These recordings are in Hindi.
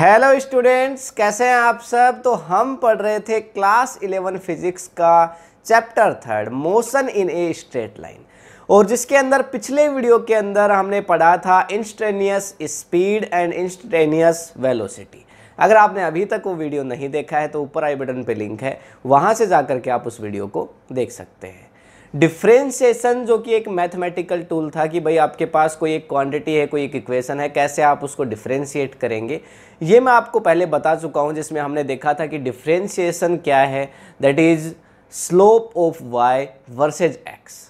हेलो स्टूडेंट्स कैसे हैं आप सब तो हम पढ़ रहे थे क्लास इलेवन फिजिक्स का chapter third motion in a straight line और जिसके अंदर पिछले वीडियो के अंदर हमने पढ़ा था instantaneous speed and instantaneous velocity अगर आपने अभी तक वो वीडियो नहीं देखा है तो ऊपर आई बटन पे लिंक है वहाँ से जा के आप उस वीडियो को देख सकते हैं डिफ्रेंसिएशन जो कि एक मैथमेटिकल टूल था कि भाई आपके पास कोई एक क्वांटिटी है कोई एक इक्वेशन है कैसे आप उसको डिफ्रेंशिएट करेंगे ये मैं आपको पहले बता चुका हूँ जिसमें हमने देखा था कि डिफ्रेंशिएशन क्या है that is slope of y versus x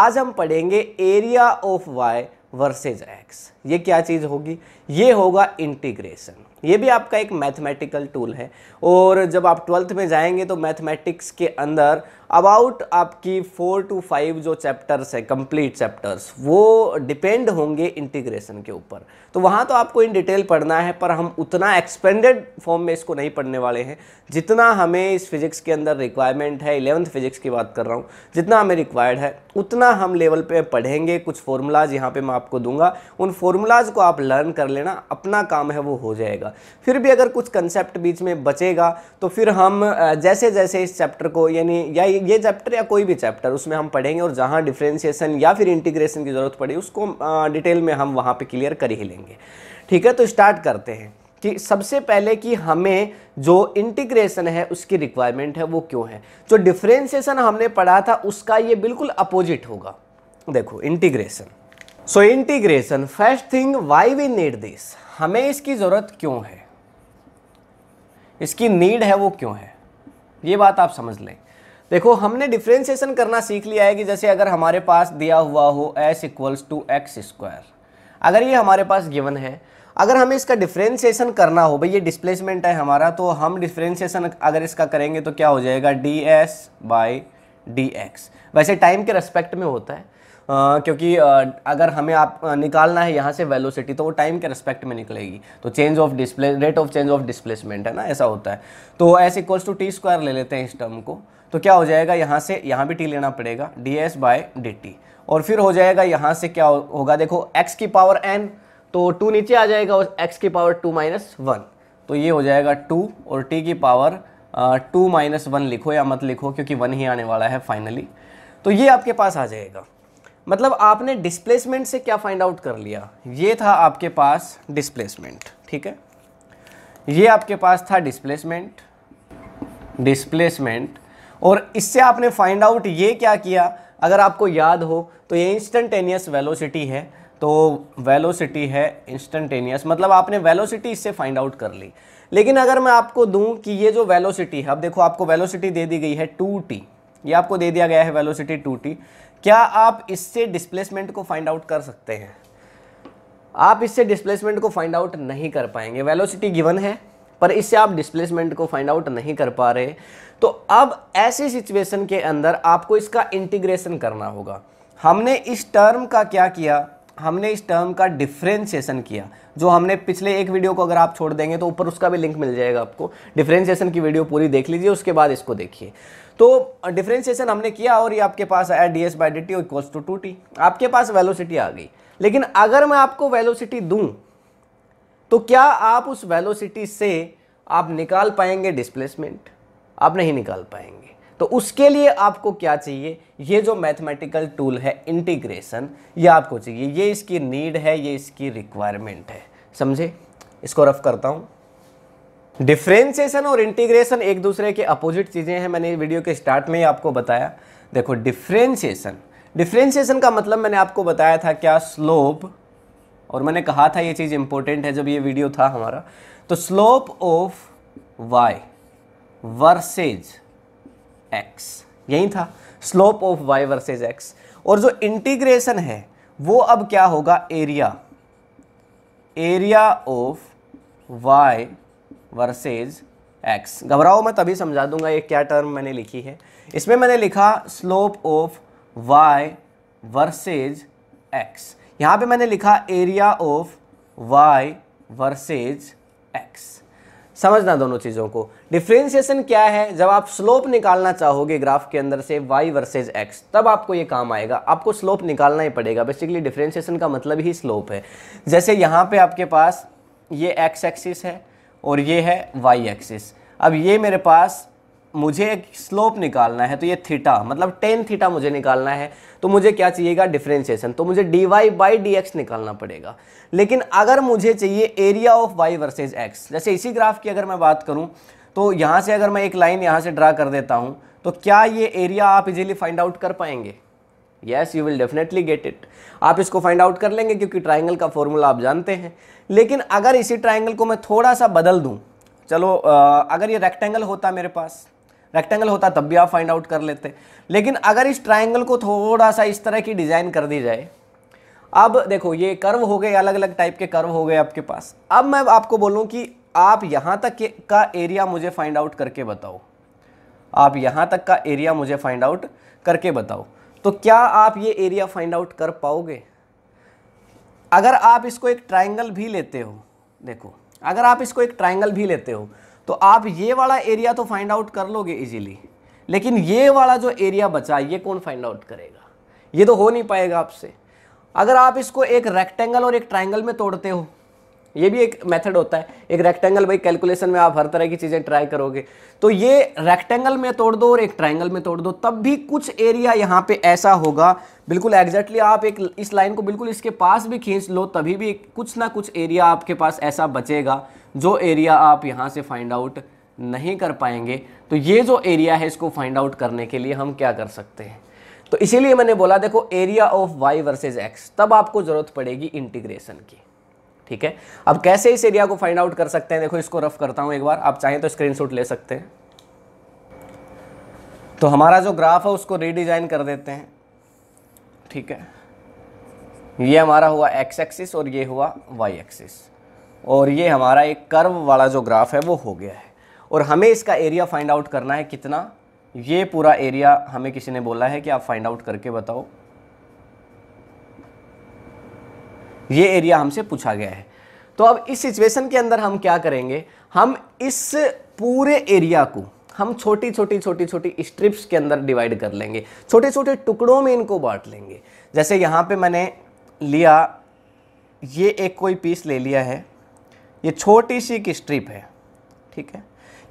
आज हम पढ़ेंगे area of y versus x ये क्या चीज़ होगी ये होगा इंटीग्रेशन ये भी आपका एक मैथमेटिकल टूल है और जब आप ट्वेल्थ में जाएंगे तो मैथमेटिक्स के अंदर अबाउट आपकी फोर टू फाइव जो चैप्टर्स है कंप्लीट चैप्टर्स वो डिपेंड होंगे इंटीग्रेशन के ऊपर तो वहाँ तो आपको इन डिटेल पढ़ना है पर हम उतना एक्सपेंडेड फॉर्म में इसको नहीं पढ़ने वाले हैं जितना हमें इस फिजिक्स के अंदर रिक्वायरमेंट है इलेवंथ फिजिक्स की बात कर रहा हूँ जितना हमें रिक्वायर्ड है उतना हम लेवल पर पढ़ेंगे कुछ फॉर्मूलाज यहाँ पर मैं आपको दूंगा उन फॉर्मूलाज को आप लर्न कर लेना अपना काम है वो हो जाएगा फिर भी अगर कुछ कंसेप्ट बीच में बचेगा तो फिर हम जैसे जैसे इस चैप्टर को यानी या मतलब ये चैप्टर या कोई भी चैप्टर उसमें हम पढ़ेंगे और जहाँ डिफ्रेंशिएशन या फिर इंटीग्रेशन की ज़रूरत पड़ी उसको डिटेल में हम वहाँ पर क्लियर कर ही लेंगे ठीक है तो स्टार्ट करते हैं कि सबसे पहले कि हमें जो इंटीग्रेशन है उसकी रिक्वायरमेंट है वो क्यों है जो डिफ्रेंशिएशन हमने पढ़ा था उसका ये बिल्कुल अपोजिट होगा देखो integration so integration first thing why we need this हमें इसकी ज़रूरत क्यों है इसकी नीड है वो क्यों है ये बात आप समझ लें देखो हमने डिफ्रेंसिएशन करना सीख लिया है कि जैसे अगर हमारे पास दिया हुआ हो s equals to x square अगर ये हमारे पास गिवन है अगर हमें इसका डिफ्रेंसिएशन करना हो भाई ये डिस्प्लेसमेंट है हमारा तो हम डिफ्रेंसिएशन अगर इसका करेंगे तो क्या हो जाएगा d s by d x वैसे टाइम के रेस्पेक्ट में होता है आ, क्योंकि आ, अगर हमें आप निकालना है यहाँ से वेलोसिटी तो वो टाइम के रिस्पेक्ट में निकलेगी तो change of display rate of change of displacement है ना ऐसा होता है तो s equals to t square ले लेते हैं इस टर्म को तो क्या हो जाएगा यहाँ से यहाँ भी टी लेना पड़ेगा d s by d t और फिर हो जाएगा यहाँ से क्या होगा देखो एक्स की पावर एन तो टू नीचे आ जाएगा और एक्स की पावर टू माइनस वन तो ये हो जाएगा टू और टी की पावर टू माइनस वन लिखो या मत लिखो क्योंकि वन ही आने वाला है फाइनली तो ये आपके पास आ जाएगा मतलब आपने डिस्प्लेसमेंट से क्या फाइंड आउट कर लिया ये था आपके पास डिस्प्लेसमेंट ठीक है ये आपके पास था डिस्प्लेसमेंट डिस्प्लेसमेंट और इससे आपने फाइंड आउट ये क्या किया अगर आपको याद हो तो ये इंस्टेंटेनियस वेलोसिटी है तो वेलोसिटी है इंस्टेंटेनियस मतलब आपने वेलोसिटी इससे फाइंड आउट कर ली लेकिन अगर मैं आपको दूं कि ये जो वेलोसिटी है अब देखो आपको वेलोसिटी दे दी गई है टू टी ये आपको दे दिया गया है वेलोसिटी टू टी क्या आप इससे डिस्प्लेसमेंट को फाइंड आउट कर सकते हैं आप इससे डिस्प्लेसमेंट को फाइंड आउट नहीं कर पाएंगे वेलोसिटी गिवन है पर इससे आप डिस्प्लेसमेंट को फाइंड आउट नहीं कर पा रहे तो अब ऐसी सिचुएशन के अंदर आपको इसका इंटीग्रेशन करना होगा हमने इस टर्म का क्या किया हमने इस टर्म का डिफ्रेंशिएशन किया जो हमने पिछले एक वीडियो को अगर आप छोड़ देंगे तो ऊपर उसका भी लिंक मिल जाएगा आपको डिफ्रेंशिएशन की वीडियो पूरी देख लीजिए उसके बाद इसको देखिए तो डिफ्रेंशिएशन हमने किया और ये आपके पास आया d s by d t equals to two t आपके पास वेलोसिटी आ गई लेकिन अगर मैं आपको वेलोसिटी दूँ तो क्या आप उस वेलोसिटी से आप निकाल पाएंगे डिस्प्लेसमेंट आप नहीं निकाल पाएंगे तो उसके लिए आपको क्या चाहिए ये जो मैथमेटिकल टूल है इंटीग्रेशन ये आपको चाहिए ये इसकी नीड है ये इसकी रिक्वायरमेंट है समझे इसको रफ करता हूँ डिफ्रेंसिएशन और इंटीग्रेशन एक दूसरे के अपोजिट चीज़ें हैं मैंने वीडियो के स्टार्ट में ही आपको बताया देखो डिफ्रेंसिएशन डिफ्रेंसिएशन का मतलब मैंने आपको बताया था क्या स्लोप और मैंने कहा था ये चीज़ इंपॉर्टेंट है जब ये वीडियो था हमारा तो slope of y versus x यही था slope of y versus x और जो इंटीग्रेशन है वो अब क्या होगा area area of y versus x घबराओ मैं तभी समझा दूंगा ये क्या टर्म मैंने लिखी है इसमें मैंने लिखा slope of y versus x यहाँ पे मैंने लिखा area of y versus x समझना दोनों चीज़ों को डिफ्रेंसिएशन क्या है जब आप स्लोप निकालना चाहोगे ग्राफ के अंदर से y वर्सेज x तब आपको ये काम आएगा आपको स्लोप निकालना ही पड़ेगा बेसिकली डिफ्रेंसिएशन का मतलब ही स्लोप है जैसे यहाँ पे आपके पास ये x एक्सिस है और ये है y एक्सिस अब ये मेरे पास मुझे एक स्लोप निकालना है तो ये थीटा मतलब टेन थीटा मुझे निकालना है तो मुझे क्या चाहिएगा डिफ्रेंशिएशन तो मुझे d y by d x निकालना पड़ेगा लेकिन अगर मुझे चाहिए area of y versus x जैसे इसी ग्राफ की अगर मैं बात करूँ तो यहाँ से अगर मैं एक लाइन यहाँ से ड्रा कर देता हूँ तो क्या ये एरिया आप इजीली फाइंड आउट कर पाएंगे yes you will definitely get it आप इसको फाइंड आउट कर लेंगे क्योंकि ट्राइंगल का फॉर्मूला आप जानते हैं लेकिन अगर इसी ट्राइंगल को मैं थोड़ा सा बदल दूँ चलो आ, अगर ये रेक्टेंगल होता मेरे पास रेक्टेंगल होता तब भी आप फाइंड आउट कर लेते लेकिन अगर इस ट्राइंगल को थोड़ा सा इस तरह की डिज़ाइन कर दी जाए अब देखो ये कर्व हो गए अलग अलग टाइप के कर्व हो गए आपके पास अब मैं आपको बोलूँ कि आप यहाँ तक का एरिया मुझे फाइंड आउट करके बताओ आप यहाँ तक का एरिया मुझे फाइंड आउट करके बताओ तो क्या आप ये एरिया फाइंड आउट कर पाओगे अगर आप इसको एक ट्राइंगल भी लेते हो देखो अगर आप इसको एक ट्राइंगल भी लेते हो तो आप ये वाला एरिया तो फाइंड आउट कर लोगे इजीली लेकिन ये वाला जो एरिया बचा ये कौन फाइंड आउट करेगा ये तो हो नहीं पाएगा आपसे अगर आप इसको एक रेक्टेंगल और एक ट्राइंगल में तोड़ते हो ये भी एक मेथड होता है एक रेक्टेंगल भाई कैलकुलेशन में आप हर तरह की चीज़ें ट्राई करोगे तो ये रेक्टेंगल में तोड़ दो और एक ट्राइंगल में तोड़ दो तब भी कुछ एरिया यहाँ पे ऐसा होगा बिल्कुल एग्जैक्टली आप एक इस लाइन को बिल्कुल इसके पास भी खींच लो तभी भी कुछ ना कुछ एरिया आपके पास ऐसा बचेगा जो एरिया आप यहाँ से फाइंड आउट नहीं कर पाएंगे तो ये जो एरिया है इसको फाइंड आउट करने के लिए हम क्या कर सकते हैं तो इसीलिए मैंने बोला देखो area of y versus x तब आपको ज़रूरत पड़ेगी इंटीग्रेशन की ठीक है अब कैसे इस एरिया को फाइंड आउट कर सकते हैं देखो इसको रफ करता हूं एक बार आप चाहें तो स्क्रीन ले सकते हैं तो हमारा जो ग्राफ है उसको रीडिज़ाइन कर देते हैं ठीक है ये हमारा हुआ एक्स एक्सिस और ये हुआ वाई एक्सिस और ये हमारा एक कर्व वाला जो ग्राफ है वो हो गया है और हमें इसका एरिया फाइंड आउट करना है कितना ये पूरा एरिया हमें किसी ने बोला है कि आप फाइंड आउट करके बताओ ये एरिया हमसे पूछा गया है तो अब इस सिचुएशन के अंदर हम क्या करेंगे हम इस पूरे एरिया को हम छोटी छोटी छोटी छोटी स्ट्रिप्स के अंदर डिवाइड कर लेंगे छोटे छोटे टुकड़ों में इनको बांट लेंगे जैसे यहाँ पे मैंने लिया ये एक कोई पीस ले लिया है ये छोटी सी एक स्ट्रिप है ठीक है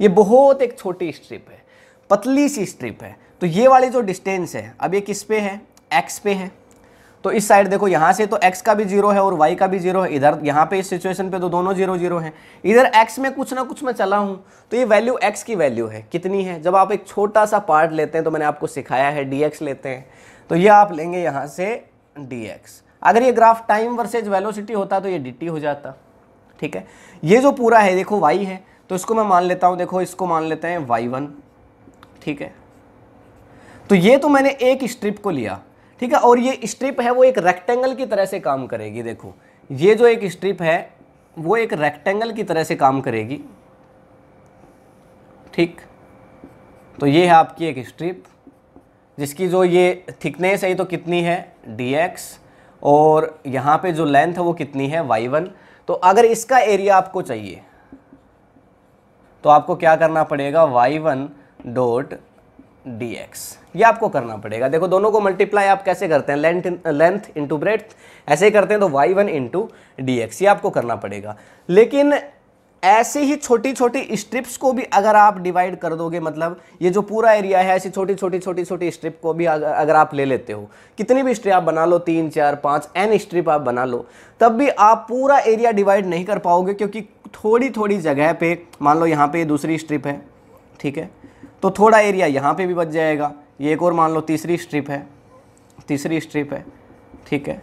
ये बहुत एक छोटी स्ट्रिप है पतली सी स्ट्रिप है तो ये वाली जो डिस्टेंस है अब ये किस पे है एक्स पे है तो इस साइड देखो यहां से तो x का भी जीरो है और y का भी जीरो है इधर यहाँ पे इस सिचुएशन पे तो दोनों जीरो जीरो हैं इधर x में कुछ ना कुछ मैं चला हूं तो ये वैल्यू x की वैल्यू है कितनी है जब आप एक छोटा सा पार्ट लेते हैं तो मैंने आपको सिखाया है dx लेते हैं तो ये आप लेंगे यहाँ से dx अगर ये ग्राफ टाइम वर्सेज वेलोसिटी होता तो ये dt हो जाता ठीक है ये जो पूरा है देखो वाई है तो इसको मैं मान लेता हूं देखो इसको मान लेते हैं वन ठीक है तो ये तो मैंने एक स्ट्रिप को लिया ठीक है और ये स्ट्रिप है वो एक रेक्टेंगल की तरह से काम करेगी देखो ये जो एक स्ट्रिप है वो एक रेक्टेंगल की तरह से काम करेगी ठीक तो ये है आपकी एक स्ट्रिप जिसकी जो ये थिकनेस है तो कितनी है डी और यहाँ पे जो लेंथ है वो कितनी है वाई वन तो अगर इसका एरिया आपको चाहिए तो आपको क्या करना पड़ेगा y one dot d x ये आपको करना पड़ेगा देखो दोनों को मल्टीप्लाई आप कैसे करते हैं लेंथ लेंथ इंटू ब्रेथ ऐसे ही करते हैं तो y one into d x ये आपको करना पड़ेगा लेकिन ऐसे ही छोटी छोटी स्ट्रिप्स को भी अगर आप डिवाइड कर दोगे मतलब ये जो पूरा एरिया है ऐसी छोटी छोटी छोटी छोटी स्ट्रिप को भी अगर आप ले लेते हो कितनी भी स्ट्रिप आप बना लो तीन चार पाँच एन स्ट्रिप आप बना लो तब भी आप पूरा एरिया डिवाइड नहीं कर पाओगे क्योंकि थोड़ी थोड़ी जगह पे मान लो यहाँ पे दूसरी स्ट्रिप है ठीक है तो थोड़ा एरिया यहाँ पे भी बच जाएगा ये एक और मान लो तीसरी स्ट्रिप है तीसरी स्ट्रिप है ठीक है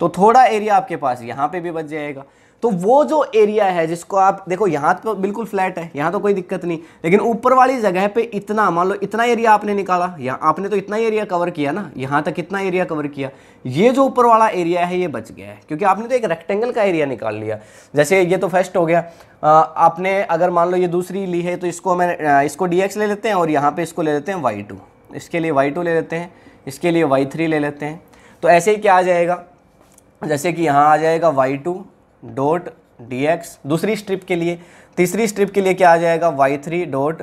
तो थोड़ा एरिया आपके पास यहाँ पे भी बच जाएगा तो वो जो एरिया है जिसको आप देखो यहाँ तो बिल्कुल फ्लैट है यहाँ तो कोई दिक्कत नहीं लेकिन ऊपर वाली जगह पे इतना मान लो इतना एरिया आपने निकाला यहाँ आपने तो इतना एरिया कवर किया ना यहाँ तक इतना एरिया कवर किया ये जो ऊपर वाला एरिया है ये बच गया है क्योंकि आपने तो एक रेक्टेंगल का एरिया निकाल लिया जैसे ये तो फर्स्ट हो गया आ, आपने अगर मान लो ये दूसरी ली है तो इसको हमें इसको डी ले लेते हैं और यहाँ पर इसको ले लेते हैं वाई इसके लिए वाई ले लेते हैं इसके लिए वाई ले लेते हैं तो ऐसे ही क्या आ जाएगा जैसे कि यहाँ आ जाएगा वाई डॉट डी एक्स दूसरी स्ट्रिप के लिए तीसरी स्ट्रिप के लिए क्या आ जाएगा y three dot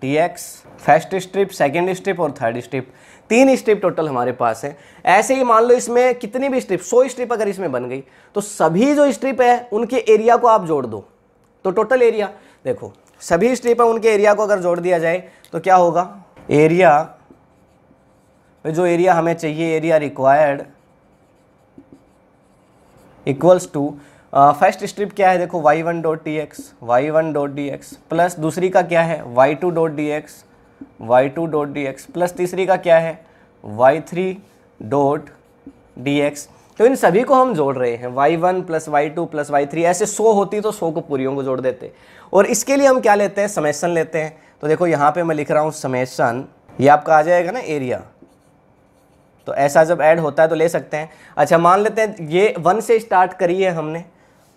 d x first strip second strip और थर्ड स्ट्रिप तीन स्ट्रिप टोटल हमारे पास है ऐसे ही मान लो इसमें कितनी भी स्ट्रिप सौ स्ट्रिप अगर इसमें बन गई तो सभी जो स्ट्रिप है उनके एरिया को आप जोड़ दो तो टोटल एरिया देखो सभी स्ट्रिप है उनके एरिया को अगर जोड़ दिया जाए तो क्या होगा एरिया जो एरिया हमें चाहिए area required equals to first uh, strip क्या है देखो y one dot d x y one dot d x plus दूसरी का क्या है y two dot d x y two dot d x plus तीसरी का क्या है y three dot d x तो इन सभी को हम जोड़ रहे हैं y one plus y two plus y three ऐसे सो होती तो सो को पूरियों को जोड़ देते और इसके लिए हम क्या लेते हैं समेसन लेते हैं तो देखो यहाँ पे मैं लिख रहा हूँ समेसन ये आपका आ जाएगा ना एरिया तो ऐसा जब ऐड होता है तो ले सकते हैं अच्छा मान लेते हैं ये वन से स्टार्ट करी है हमने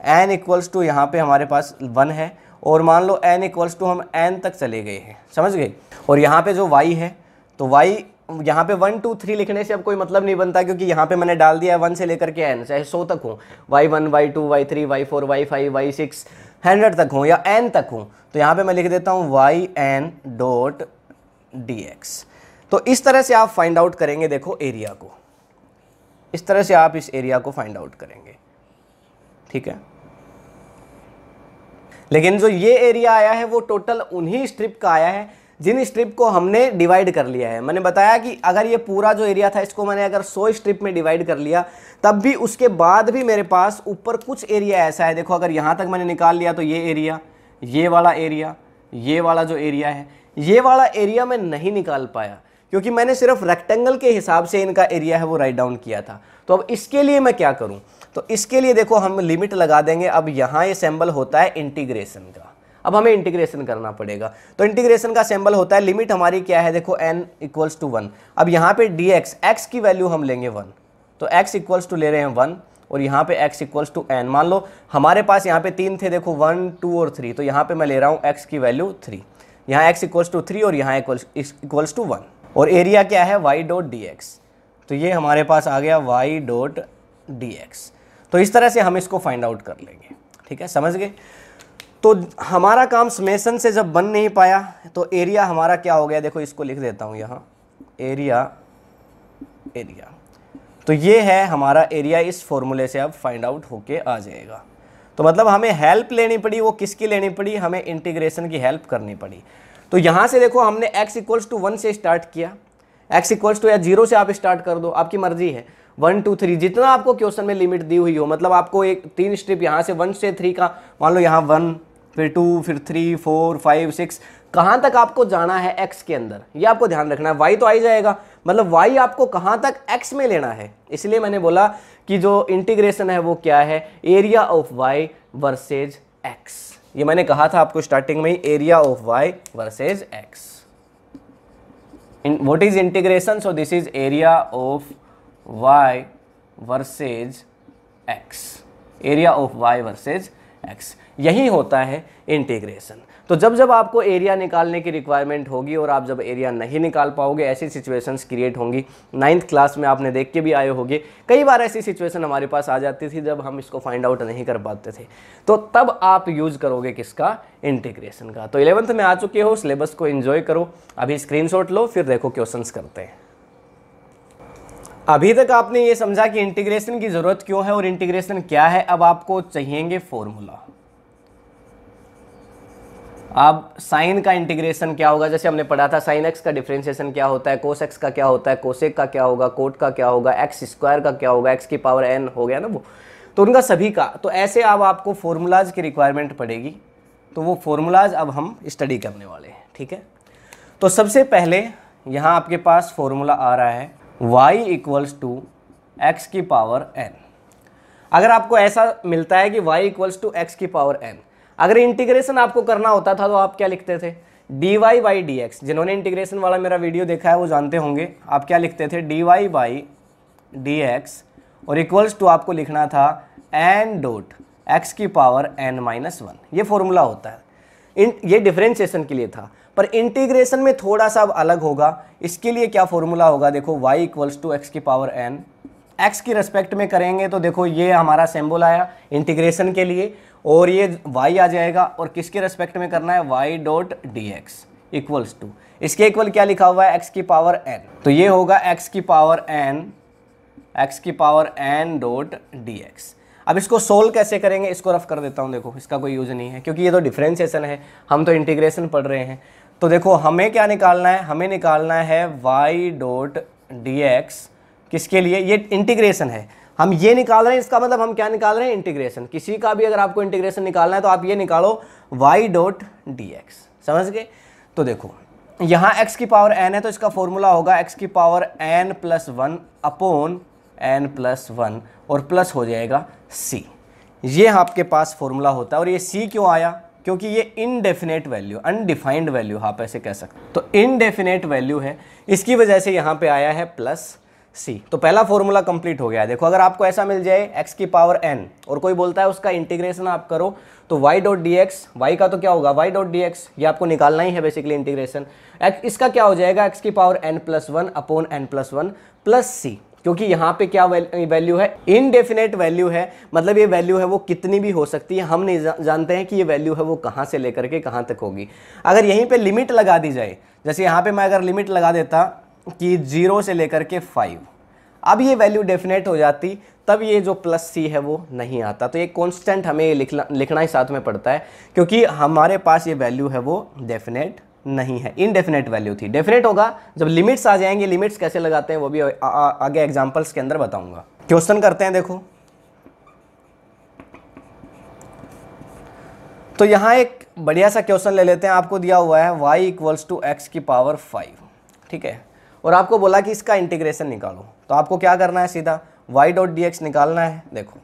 एन इक्वल्स टू यहाँ पे हमारे पास वन है और मान लो एन इक्वल्स टू हम एन तक चले गए हैं समझ गए और यहाँ पे जो वाई है तो वाई यहाँ पे वन टू थ्री लिखने से अब कोई मतलब नहीं बनता क्योंकि यहाँ पे मैंने डाल दिया है वन से लेकर के एन चाहे सौ तक हूँ y one y two y three y four y five y six hundred तक हूँ या एन तक हूँ तो यहाँ पे मैं लिख देता हूँ y n dot d x तो इस तरह से आप फाइंड आउट करेंगे देखो एरिया को इस तरह से आप इस एरिया को फाइंड आउट करेंगे ठीक है लेकिन जो ये एरिया आया है वो टोटल उन्हीं स्ट्रिप का आया है जिन स्ट्रिप को हमने डिवाइड कर लिया है मैंने बताया कि अगर ये पूरा जो एरिया था इसको मैंने अगर 100 स्ट्रिप में डिवाइड कर लिया तब भी उसके बाद भी मेरे पास ऊपर कुछ एरिया ऐसा है देखो अगर यहाँ तक मैंने निकाल लिया तो ये एरिया ये वाला एरिया ये वाला जो एरिया है ये वाला एरिया मैं नहीं निकाल पाया क्योंकि मैंने सिर्फ रेक्टेंगल के हिसाब से इनका एरिया है वो राइट डाउन किया था तो अब इसके लिए मैं क्या करूँ तो इसके लिए देखो हम लिमिट लगा देंगे अब यहाँ ये सैम्बल होता है इंटीग्रेशन का अब हमें इंटीग्रेशन करना पड़ेगा तो इंटीग्रेशन का सैम्बल होता है लिमिट हमारी क्या है देखो एन इक्वल्स टू वन अब यहाँ पे डी एक्स एक्स की वैल्यू हम लेंगे वन तो एक्स इक्वल्स टू ले रहे हैं वन और यहाँ पे एक्स इक्वल्स टू एन मान लो हमारे पास यहाँ पे तीन थे देखो वन टू और थ्री तो यहाँ पे मैं ले रहा हूँ एक्स की वैल्यू थ्री यहाँ एक्स इक्वल्स टू थ्री और यहाँ इक्वल्स टू वन और एरिया क्या है वाई डॉट डी एक्स तो ये हमारे पास आ गया वाई डॉट डी एक्स तो इस तरह से हम इसको फाइंड आउट कर लेंगे ठीक है समझ गए तो हमारा काम समेसन से जब बन नहीं पाया तो एरिया हमारा क्या हो गया देखो इसको लिख देता हूँ यहाँ एरिया एरिया तो ये है हमारा एरिया इस फॉर्मूले से अब फाइंड आउट होके आ जाएगा तो मतलब हमें हेल्प लेनी पड़ी वो किसकी लेनी पड़ी हमें इंटीग्रेशन की हेल्प करनी पड़ी तो यहाँ से देखो हमने x इक्वल्स टू वन से स्टार्ट किया x इक्वल्स टू या जीरो से आप स्टार्ट कर दो आपकी मर्जी है वन टू थ्री जितना आपको क्वेश्चन में लिमिट दी हुई हो मतलब आपको एक तीन स्ट्रिप यहाँ से वन से थ्री का मान लो यहाँ वन फिर टू फिर थ्री फोर फाइव सिक्स कहाँ तक आपको जाना है एक्स के अंदर ये आपको ध्यान रखना है वाई तो आई जाएगा मतलब वाई आपको कहाँ तक एक्स में लेना है इसलिए मैंने बोला कि जो इंटीग्रेशन है वो क्या है area of y versus x ये मैंने कहा था आपको स्टार्टिंग में ही area of y versus x what is integration so this is area of y versus x area of y versus x यही होता है इंटीग्रेशन तो जब जब आपको एरिया निकालने की रिक्वायरमेंट होगी और आप जब एरिया नहीं निकाल पाओगे ऐसी सिचुएशंस क्रिएट होंगी नाइन्थ क्लास में आपने देख के भी आए होंगे कई बार ऐसी सिचुएशन हमारे पास आ जाती थी जब हम इसको फाइंड आउट नहीं कर पाते थे तो तब आप यूज़ करोगे किसका इंटीग्रेशन का तो इलेवंथ में आ चुके हो सिलेबस को इन्जॉय करो अभी स्क्रीन लो फिर देखो क्वेश्चन करते हैं अभी तक आपने ये समझा कि इंटीग्रेशन की ज़रूरत क्यों है और इंटीग्रेशन क्या है अब आपको चाहिएंगे फॉर्मूला अब साइन का इंटीग्रेशन क्या होगा जैसे हमने पढ़ा था साइन एक्स का डिफरेंशिएशन क्या होता है कोस एक्स का क्या होता है कोसेक का क्या होगा कोट का क्या होगा एक्स स्क्वायर का क्या होगा एक्स की पावर एन हो गया ना वो तो उनका सभी का तो ऐसे अब आपको फॉर्मूलाज की रिक्वायरमेंट पड़ेगी तो वो फॉर्मूलाज अब हम स्टडी करने वाले हैं ठीक है तो सबसे पहले यहाँ आपके पास फॉर्मूला आ रहा है y इक्वल्स टू एक्स की पावर एन अगर आपको ऐसा मिलता है कि y इक्वल्स टू एक्स की पावर एन अगर इंटीग्रेशन आपको करना होता था तो आप क्या लिखते थे d y by d x जिन्होंने इंटीग्रेशन वाला मेरा वीडियो देखा है वो जानते होंगे आप क्या लिखते थे d y by d x और इक्वल्स टू आपको लिखना था एन डोट एक्स की पावर एन माइनस वन ये फॉर्मूला होता है इन ये डिफ्रेंशिएशन के लिए था पर इंटीग्रेशन में थोड़ा सा अब अलग होगा इसके लिए क्या फॉर्मूला होगा देखो y इक्वल्स टू एक्स की पावर एन एक्स की रेस्पेक्ट में करेंगे तो देखो ये हमारा सिंबल आया इंटीग्रेशन के लिए और ये y आ जाएगा और किसके रेस्पेक्ट में करना है y dot d x equals to इसके इक्वल क्या लिखा हुआ है x की पावर n तो ये होगा x की पावर n x की power n dot d x अब इसको सोल्व कैसे करेंगे इसको रफ कर देता हूँ देखो इसका कोई यूज़ नहीं है क्योंकि ये तो डिफरेंशिएशन है हम तो इंटीग्रेशन पढ़ रहे हैं तो देखो हमें क्या निकालना है हमें निकालना है वाई डॉट डी एक्स किसके लिए ये इंटीग्रेशन है हम ये निकाल रहे हैं इसका मतलब हम क्या निकाल रहे हैं इंटीग्रेशन किसी का भी अगर आपको इंटीग्रेशन निकालना है तो आप ये निकालो वाई डॉट डी एक्स समझ गए तो देखो यहाँ x की पावर n है तो इसका फॉर्मूला होगा x की power n plus one upon n plus one और प्लस हो जाएगा c ये आपके पास फॉर्मूला होता है और ये c क्यों आया क्योंकि ये इनडेफिनेट वैल्यू अनडिफाइंड वैल्यू आप ऐसे कह सकते हैं तो इनडेफिनेट वैल्यू है इसकी वजह से यहाँ पे आया है प्लस सी तो पहला फॉर्मूला कंप्लीट हो गया है देखो अगर आपको ऐसा मिल जाए एक्स की पावर एन और कोई बोलता है उसका इंटीग्रेशन आप करो तो y dot d x y का तो क्या होगा वाई डॉट डी एक्स ये आपको निकालना ही है बेसिकली इंटीग्रेशन एक्स इसका क्या हो जाएगा एक्स की power n plus one upon n plus one plus c क्योंकि यहाँ पे क्या वैल्यू है इनडेफिनेट वैल्यू है मतलब ये वैल्यू है वो कितनी भी हो सकती है हम नहीं जानते हैं कि ये वैल्यू है वो कहाँ से लेकर के कहाँ तक होगी अगर यहीं पर लिमिट लगा दी जाए जैसे यहाँ पर मैं अगर लिमिट लगा देता कि जीरो से लेकर के फाइव अब ये वैल्यू डेफिनेट हो जाती तब ये जो प्लस सी है वो नहीं आता तो ये कॉन्स्टेंट हमें लिखना लिखना ही साथ में पड़ता है क्योंकि हमारे पास ये वैल्यू है वो डेफिनेट नहीं है इनडेफिनेट वैल्यू थी डेफिनेट होगा जब लिमिट्स आ जाएंगे लिमिट्स कैसे लगाते हैं वो भी आगे एग्जाम्पल्स के अंदर बताऊंगा क्वेश्चन करते हैं देखो तो यहां एक बढ़िया सा क्वेश्चन ले लेते हैं आपको दिया हुआ है y इक्वल्स टू एक्स की पावर फाइव ठीक है और आपको बोला कि इसका इंटीग्रेशन निकालो तो आपको क्या करना है सीधा वाई डॉट डी निकालना है देखो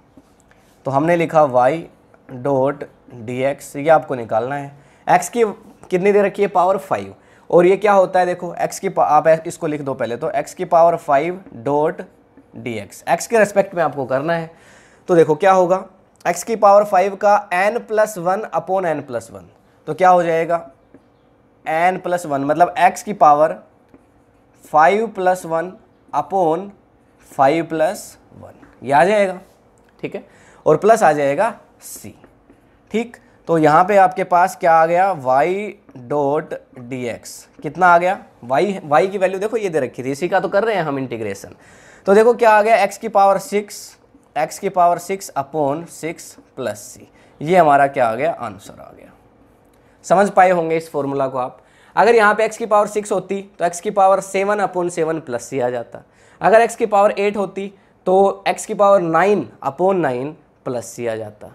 तो हमने लिखा वाई डॉट डी ये आपको निकालना है x की कितनी दे रखी है पावर फाइव और ये क्या होता है देखो एक्स की आप इसको लिख दो पहले तो एक्स की power five dot d x x के रेस्पेक्ट में आपको करना है तो देखो क्या होगा एक्स की पावर फाइव का n plus one upon n plus one तो क्या हो जाएगा एन प्लस वन मतलब एक्स की power five plus one upon five plus one ये आ जाएगा ठीक है और प्लस आ जाएगा सी ठीक तो यहाँ पे आपके पास क्या आ गया वाई डॉट डी एक्स कितना आ गया वाई वाई की वैल्यू देखो ये दे रखी थी इसी का तो कर रहे हैं हम इंटीग्रेशन तो देखो क्या आ गया एक्स की पावर सिक्स एक्स की power six upon six plus c ये हमारा क्या आ गया आंसर आ गया समझ पाए होंगे इस फॉर्मूला को आप अगर यहाँ पे x की पावर सिक्स होती तो x की power seven upon seven plus c आ जाता अगर x की पावर एट होती तो x की power nine upon nine plus c आ जाता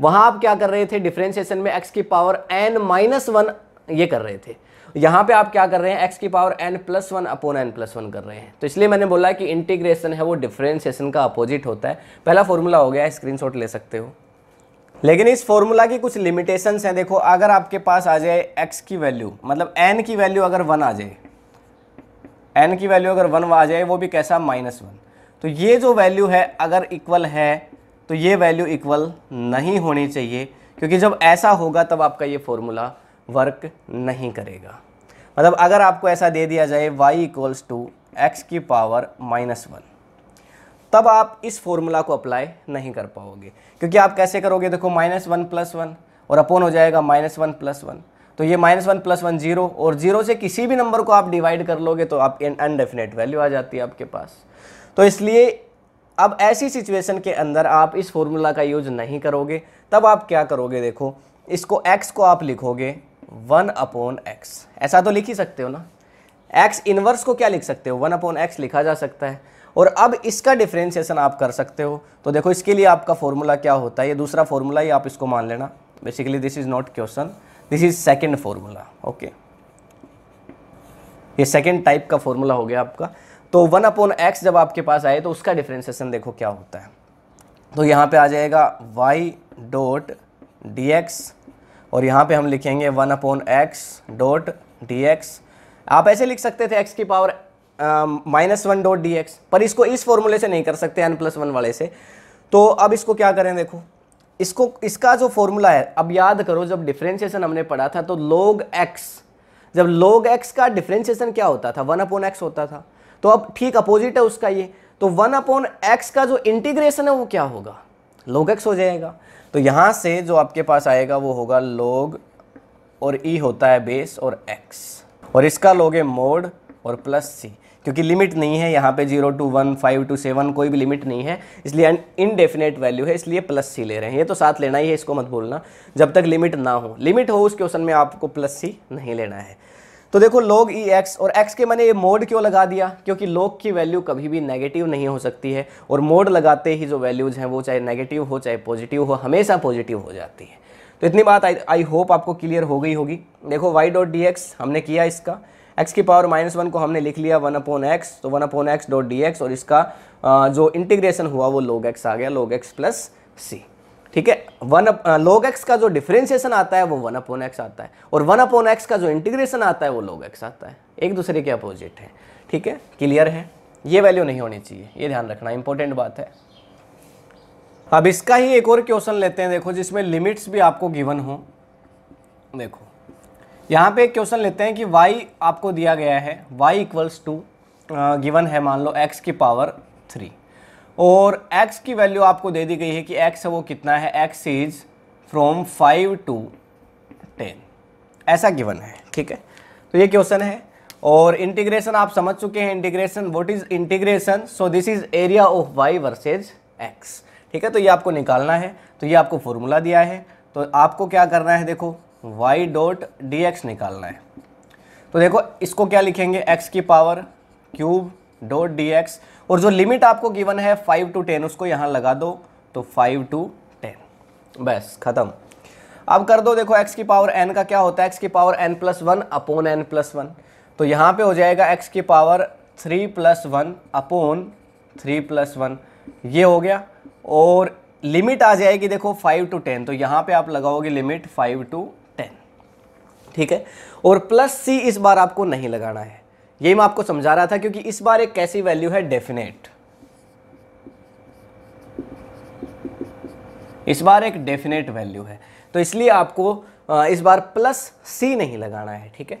वहाँ आप क्या कर रहे थे डिफ्रेंशिएशन में x की पावर n माइनस वन ये कर रहे थे यहाँ पे आप क्या कर रहे हैं x की power n plus one upon n plus one कर रहे हैं तो इसलिए मैंने बोला कि इंटीग्रेशन है वो डिफ्रेंशिएशन का अपोजिट होता है पहला फॉर्मूला हो गया है ले सकते हो लेकिन इस फॉर्मूला की कुछ लिमिटेशंस हैं देखो अगर आपके पास आ जाए एक्स की वैल्यू मतलब एन की वैल्यू अगर वन आ जाए एन की वैल्यू अगर वन आ जाए वो भी कैसा माइनस वन तो ये जो वैल्यू है अगर इक्वल है तो ये वैल्यू इक्वल नहीं होनी चाहिए क्योंकि जब ऐसा होगा तब आपका ये फॉर्मूला वर्क नहीं करेगा मतलब अगर आपको ऐसा दे दिया जाए वाई इक्वल्स टू एक्स की पावर माइनस वन तब आप इस फॉर्मूला को अप्लाई नहीं कर पाओगे क्योंकि आप कैसे करोगे देखो माइनस वन प्लस वन और अपोन हो जाएगा माइनस वन प्लस वन तो ये minus one plus one zero और जीरो से किसी भी नंबर को आप डिवाइड कर लोगे तो आप अनडेफिनेट वैल्यू आ जाती है आपके पास तो इसलिए अब ऐसी सिचुएशन के अंदर आप इस फॉर्मूला का यूज नहीं करोगे तब आप क्या करोगे देखो इसको एक्स को आप लिखोगे वन अपॉन एक्स ऐसा तो लिख ही सकते हो ना एक्स इनवर्स को क्या लिख सकते हो वन अपॉन एक्स लिखा जा सकता है और अब इसका डिफ्रेंसिएशन आप कर सकते हो तो देखो इसके लिए आपका फॉर्मूला क्या होता है ये दूसरा फॉर्मूला ही आप इसको मान लेना basically this is not question this is second formula okay ये सेकेंड टाइप का फॉर्मूला हो गया आपका तो वन अपॉन एक्स जब आपके पास आए तो उसका डिफ्रेंसिएशन देखो क्या होता है तो यहाँ पे आ जाएगा वाई डॉट डी एक्स और यहाँ पे हम लिखेंगे one upon x dot d x आप ऐसे लिख सकते थे एक्स की power minus one dot d x पर इसको इस फॉर्मूले से नहीं कर सकते एन प्लस वन वाले से तो अब इसको क्या करें देखो इसको इसका जो फॉर्मूला है अब याद करो जब डिफ्रेंशिएशन हमने पढ़ा था तो लोग एक्स जब लोग एक्स का डिफ्रेंशिएशन क्या होता था वन अपॉन एक्स होता था तो अब ठीक अपोजिट है उसका ये तो वन अपॉन एक्स का जो इंटीग्रेशन है वो क्या होगा log एक्स हो जाएगा तो यहाँ से जो आपके पास आएगा वो होगा लोग और e होता है बेस और एक्स और इसका लोगे मोड और प्लस सी क्योंकि लिमिट नहीं है यहाँ पे zero to one five to seven कोई भी लिमिट नहीं है इसलिए इनडेफिनेट वैल्यू है इसलिए प्लस सी ले रहे हैं ये तो साथ लेना ही है इसको मत भूलना जब तक लिमिट ना हो लिमिट हो उस क्वेश्चन में आपको प्लस सी नहीं लेना है तो देखो लोग ई एक्स और एक्स के मैंने ये मोड क्यों लगा दिया क्योंकि लोग की वैल्यू कभी भी नेगेटिव नहीं हो सकती है और मोड लगाते ही जो वैल्यूज़ हैं वो चाहे नेगेटिव हो चाहे पॉजिटिव हो हमेशा पॉजिटिव हो जाती है तो इतनी बात आई होप आपको क्लियर हो गई होगी देखो वाई डॉट डी हमने किया इसका एक्स की पावर माइनस वन को हमने लिख लिया वन अपॉन एक्स तो one upon x dot d और इसका जो इंटीग्रेशन हुआ वो लोग एक्स आ गया लोग एक्स प्लस सी ठीक है वन लॉग एक्स का जो डिफरेंशिएशन आता है वो वन अपॉन एक्स आता है और वन अपॉन एक्स का जो इंटीग्रेशन आता है वो लॉग एक्स आता है एक दूसरे के अपोजिट है ठीक है क्लियर है ये वैल्यू नहीं होनी चाहिए ये ध्यान रखना इंपॉर्टेंट बात है अब इसका ही एक और क्वेश्चन लेते हैं देखो जिसमें लिमिट्स भी आपको गिवन हो देखो यहाँ पे एक क्वेश्चन लेते हैं कि वाई आपको दिया गया है वाई इक्वल्स टू गिवन है मान लो एक्स की पावर थ्री और x की वैल्यू आपको दे दी गई है कि x है वो कितना है x is from five to ten ऐसा गिवन है ठीक है तो ये क्वेश्चन है और इंटीग्रेशन आप समझ चुके हैं integration what is integration so this is area of y versus x ठीक है तो ये आपको निकालना है तो ये आपको फॉर्मूला दिया है तो आपको क्या करना है देखो वाई डॉट डी निकालना है तो देखो इसको क्या लिखेंगे एक्स की power cube dot d x और जो लिमिट आपको गिवन है फाइव टू टेन उसको यहां लगा दो तो फाइव टू टेन बस खत्म अब कर दो देखो एक्स की पावर एन का क्या होता है एक्स की power n plus one upon n plus one तो यहां पे हो जाएगा एक्स की power three plus one upon three plus one ये हो गया और लिमिट आ जाएगी देखो फाइव टू टेन तो यहां पे आप लगाओगे लिमिट फाइव टू टेन ठीक है और प्लस सी इस बार आपको नहीं लगाना है ये मैं आपको समझा रहा था क्योंकि इस बार एक कैसी वैल्यू है डेफिनेट इस बार एक डेफिनेट वैल्यू है तो इसलिए आपको इस बार प्लस सी नहीं लगाना है ठीक है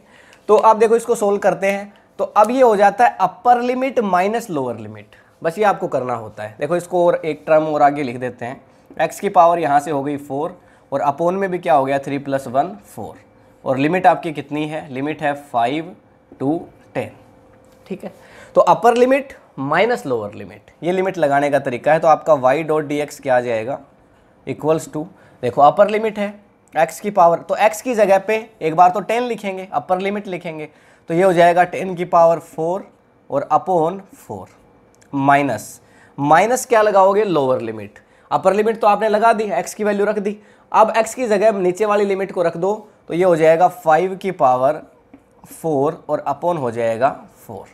तो आप देखो इसको सोल्व करते हैं तो अब ये हो जाता है upper limit minus lower limit बस ये आपको करना होता है देखो इसको और एक टर्म और आगे लिख देते हैं एक्स की पावर यहाँ से हो गई फोर और अपोन में भी क्या हो गया थ्री प्लस वन फोर और लिमिट आपकी कितनी है लिमिट है फाइव टू टेन ठीक है तो upper limit minus lower limit ये लिमिट लगाने का तरीका है तो आपका वाई डॉट डी एक्स क्या आ जाएगा इक्वल्स टू देखो अपर लिमिट है एक्स की पावर तो एक्स की जगह पे एक बार तो टेन लिखेंगे अपर लिमिट लिखेंगे तो ये हो जाएगा टेन की पावर फोर और अपोन फोर माइनस माइनस क्या लगाओगे लोअर लिमिट अपर लिमिट तो आपने लगा दी एक्स की वैल्यू रख दी अब एक्स की जगह नीचे वाली लिमिट को रख दो तो ये हो जाएगा फाइव की पावर फोर और अपॉन हो जाएगा फोर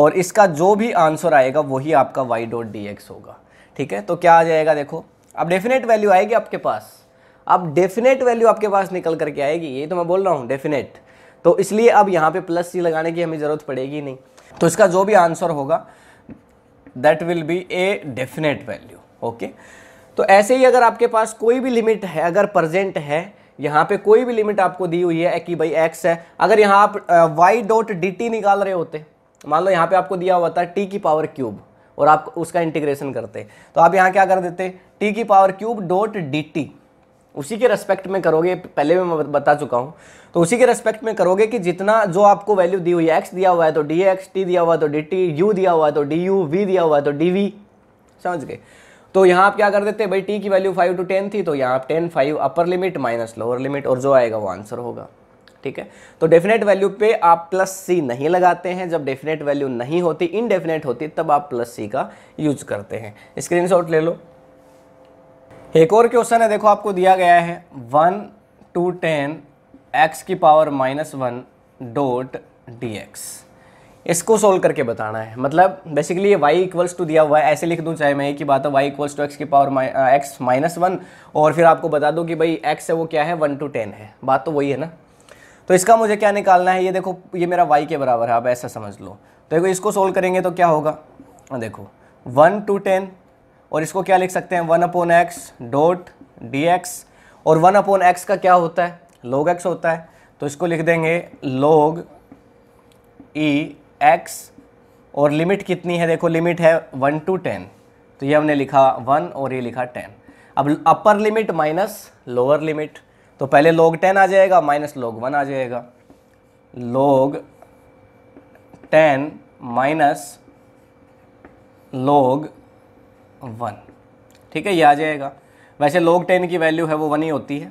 और इसका जो भी आंसर आएगा वही आपका वाई डॉट डी एक्स होगा ठीक है तो क्या आ जाएगा देखो अब डेफिनेट वैल्यू आएगी आपके पास अब डेफिनेट वैल्यू आपके पास निकल करके आएगी ये तो मैं बोल रहा हूँ डेफिनेट तो इसलिए अब यहाँ पे प्लस सी लगाने की हमें ज़रूरत पड़ेगी नहीं तो इसका जो भी आंसर होगा that will be a definite value okay तो ऐसे ही अगर आपके पास कोई भी लिमिट है अगर प्रजेंट है यहाँ पे कोई भी लिमिट आपको दी हुई है कि भाई एक्स है अगर यहाँ आप वाई डॉट डी टी निकाल रहे होते मान लो यहाँ पे आपको दिया हुआ था टी की पावर क्यूब और आप उसका इंटीग्रेशन करते तो आप यहाँ क्या कर देते टी की power cube dot d t उसी के रेस्पेक्ट में करोगे पहले भी मैं बता चुका हूँ तो उसी के रेस्पेक्ट में करोगे कि जितना जो आपको वैल्यू दी हुई है एक्स दिया हुआ है तो डी एक्स टी दिया हुआ है तो डी टी यू दिया हुआ है तो डी यू वी दिया हुआ है तो डी वी समझ गए तो यहाँ आप क्या कर देते भाई टी की वैल्यू फाइव टू टेन थी तो यहाँ आप ten five upper limit minus lower limit और जो आएगा वो आंसर होगा ठीक है तो डेफिनेट वैल्यू पे आप प्लस सी नहीं लगाते हैं जब डेफिनेट वैल्यू नहीं होती इनडेफिनेट होती तब आप प्लस सी का यूज करते हैं स्क्रीन ले लो एक और क्वेश्चन है देखो आपको दिया गया है वन टू टेन एक्स की power minus one dot d x इसको सोल्व करके बताना है मतलब बेसिकली ये y इक्वल्स टू दिया हुआ है ऐसे लिख दूं चाहे मैं एक ही बात है y इक्वल्स टू एक्स की पावर एक्स माइनस वन और फिर आपको बता दूं कि भाई x है वो क्या है वन टू टेन है बात तो वही है ना तो इसका मुझे क्या निकालना है ये देखो ये मेरा y के बराबर है आप ऐसा समझ लो तो देखो इसको सोल्व करेंगे तो क्या होगा देखो वन टू टेन और इसको क्या लिख सकते हैं one upon x dot d x और वन अपोन एक्स का क्या होता है लोग एक्स होता है तो इसको लिख देंगे लोग ई e एक्स और लिमिट कितनी है देखो लिमिट है वन टू टेन तो ये हमने लिखा वन और ये लिखा टेन अब upper limit minus lower limit तो पहले लॉग टेन आ जाएगा माइनस लॉग वन आ जाएगा log ten minus log one ठीक है ये आ जाएगा वैसे लॉग टेन की वैल्यू है वो वन ही होती है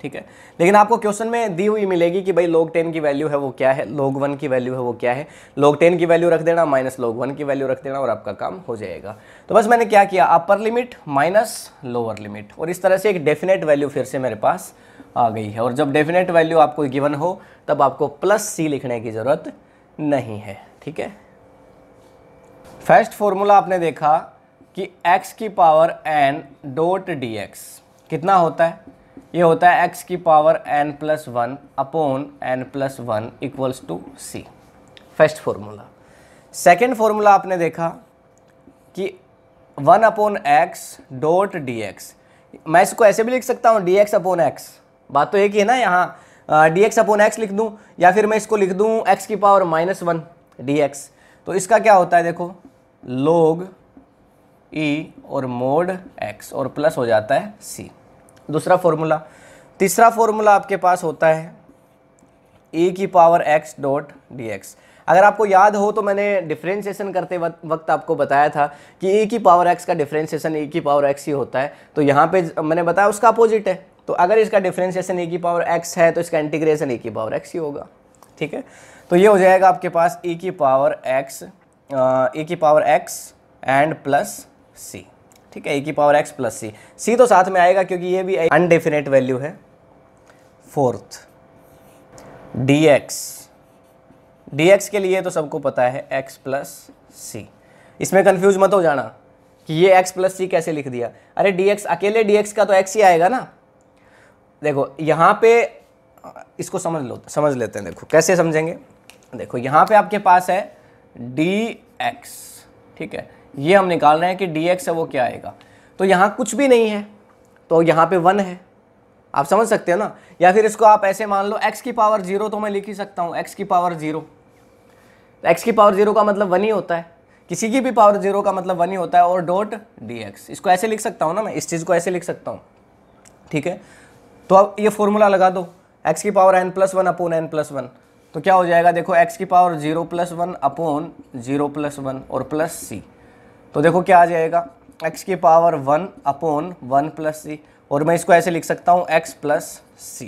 ठीक है लेकिन आपको क्वेश्चन में दी हुई मिलेगी कि भाई लॉग टेन की वैल्यू है वो क्या है लॉग वन की वैल्यू है वो क्या है लॉग टेन की वैल्यू रख देना माइनस लॉग वन की वैल्यू रख देना और आपका काम हो जाएगा तो बस मैंने क्या किया upper limit minus lower limit और इस तरह से एक डेफिनेट वैल्यू फिर से मेरे पास आ गई है और जब डेफिनेट वैल्यू आपको गिवन हो तब आपको प्लस सी लिखने की ज़रूरत नहीं है ठीक है फर्स्ट फॉर्मूला आपने देखा कि x की पावर n डॉट डी कितना होता है ये होता है एक्स की power n plus one upon n plus one equals to C first formula second formula आपने देखा कि one upon x dot d x मैं इसको ऐसे भी लिख सकता हूँ डी एक्स अपोन एक्स बात तो एक ही है ना यहाँ डी एक्स अपोन एक्स लिख दूँ या फिर मैं इसको लिख दूँ एक्स की power minus one d x तो इसका क्या होता है देखो लोग ई e और मोड एक्स और प्लस हो जाता है सी दूसरा फॉर्मूला तीसरा फॉर्मूला आपके पास होता है ए e की power x dot d x अगर आपको याद हो तो मैंने डिफ्रेंसिएशन करते वक्त आपको बताया था कि ए e की पावर एक्स का डिफ्रेंसिएशन ए e की पावर एक्स ही होता है तो यहाँ पे मैंने बताया उसका अपोजिट है तो अगर इसका डिफ्रेंसिएशन ए की पावर एक्स है तो इसका इंटीग्रेशन ए की पावर एक्स ही होगा ठीक है तो ये हो जाएगा आपके पास ए की पावर एक्स ए की power x and plus C ठीक है ए e की power x plus C C तो साथ में आएगा क्योंकि ये भी अनडेफिनेट वैल्यू है fourth D x D X के लिए तो सबको पता है एक्स प्लस सी इसमें कन्फ्यूज मत हो जाना कि ये एक्स प्लस सी कैसे लिख दिया अरे डी एक्स अकेले डी एक्स का तो एक्स ही आएगा ना देखो यहाँ पे इसको समझ लो समझ लेते हैं देखो कैसे समझेंगे देखो यहाँ पे आपके पास है डी एक्स ठीक है ये हम निकाल रहे हैं कि डी एक्स है वो क्या आएगा तो यहाँ कुछ भी नहीं है तो यहाँ पे वन है आप समझ सकते हो ना या फिर इसको आप ऐसे मान लो एक्स की पावर जीरो तो मैं लिख ही सकता हूँ एक्स की पावर जीरो तो एक्स की पावर जीरो का मतलब वन ही होता है किसी की भी पावर जीरो का मतलब वन ही होता है और डॉट डी एक्स इसको ऐसे लिख सकता हूँ ना मैं इस चीज़ को ऐसे लिख सकता हूँ ठीक है तो अब ये फॉर्मूला लगा दो एक्स की power n plus one upon n plus one तो क्या हो जाएगा देखो एक्स की power zero plus one upon zero plus one और प्लस सी तो देखो क्या आ जाएगा एक्स की power one upon one plus सी और मैं इसको ऐसे लिख सकता हूं एक्स प्लस सी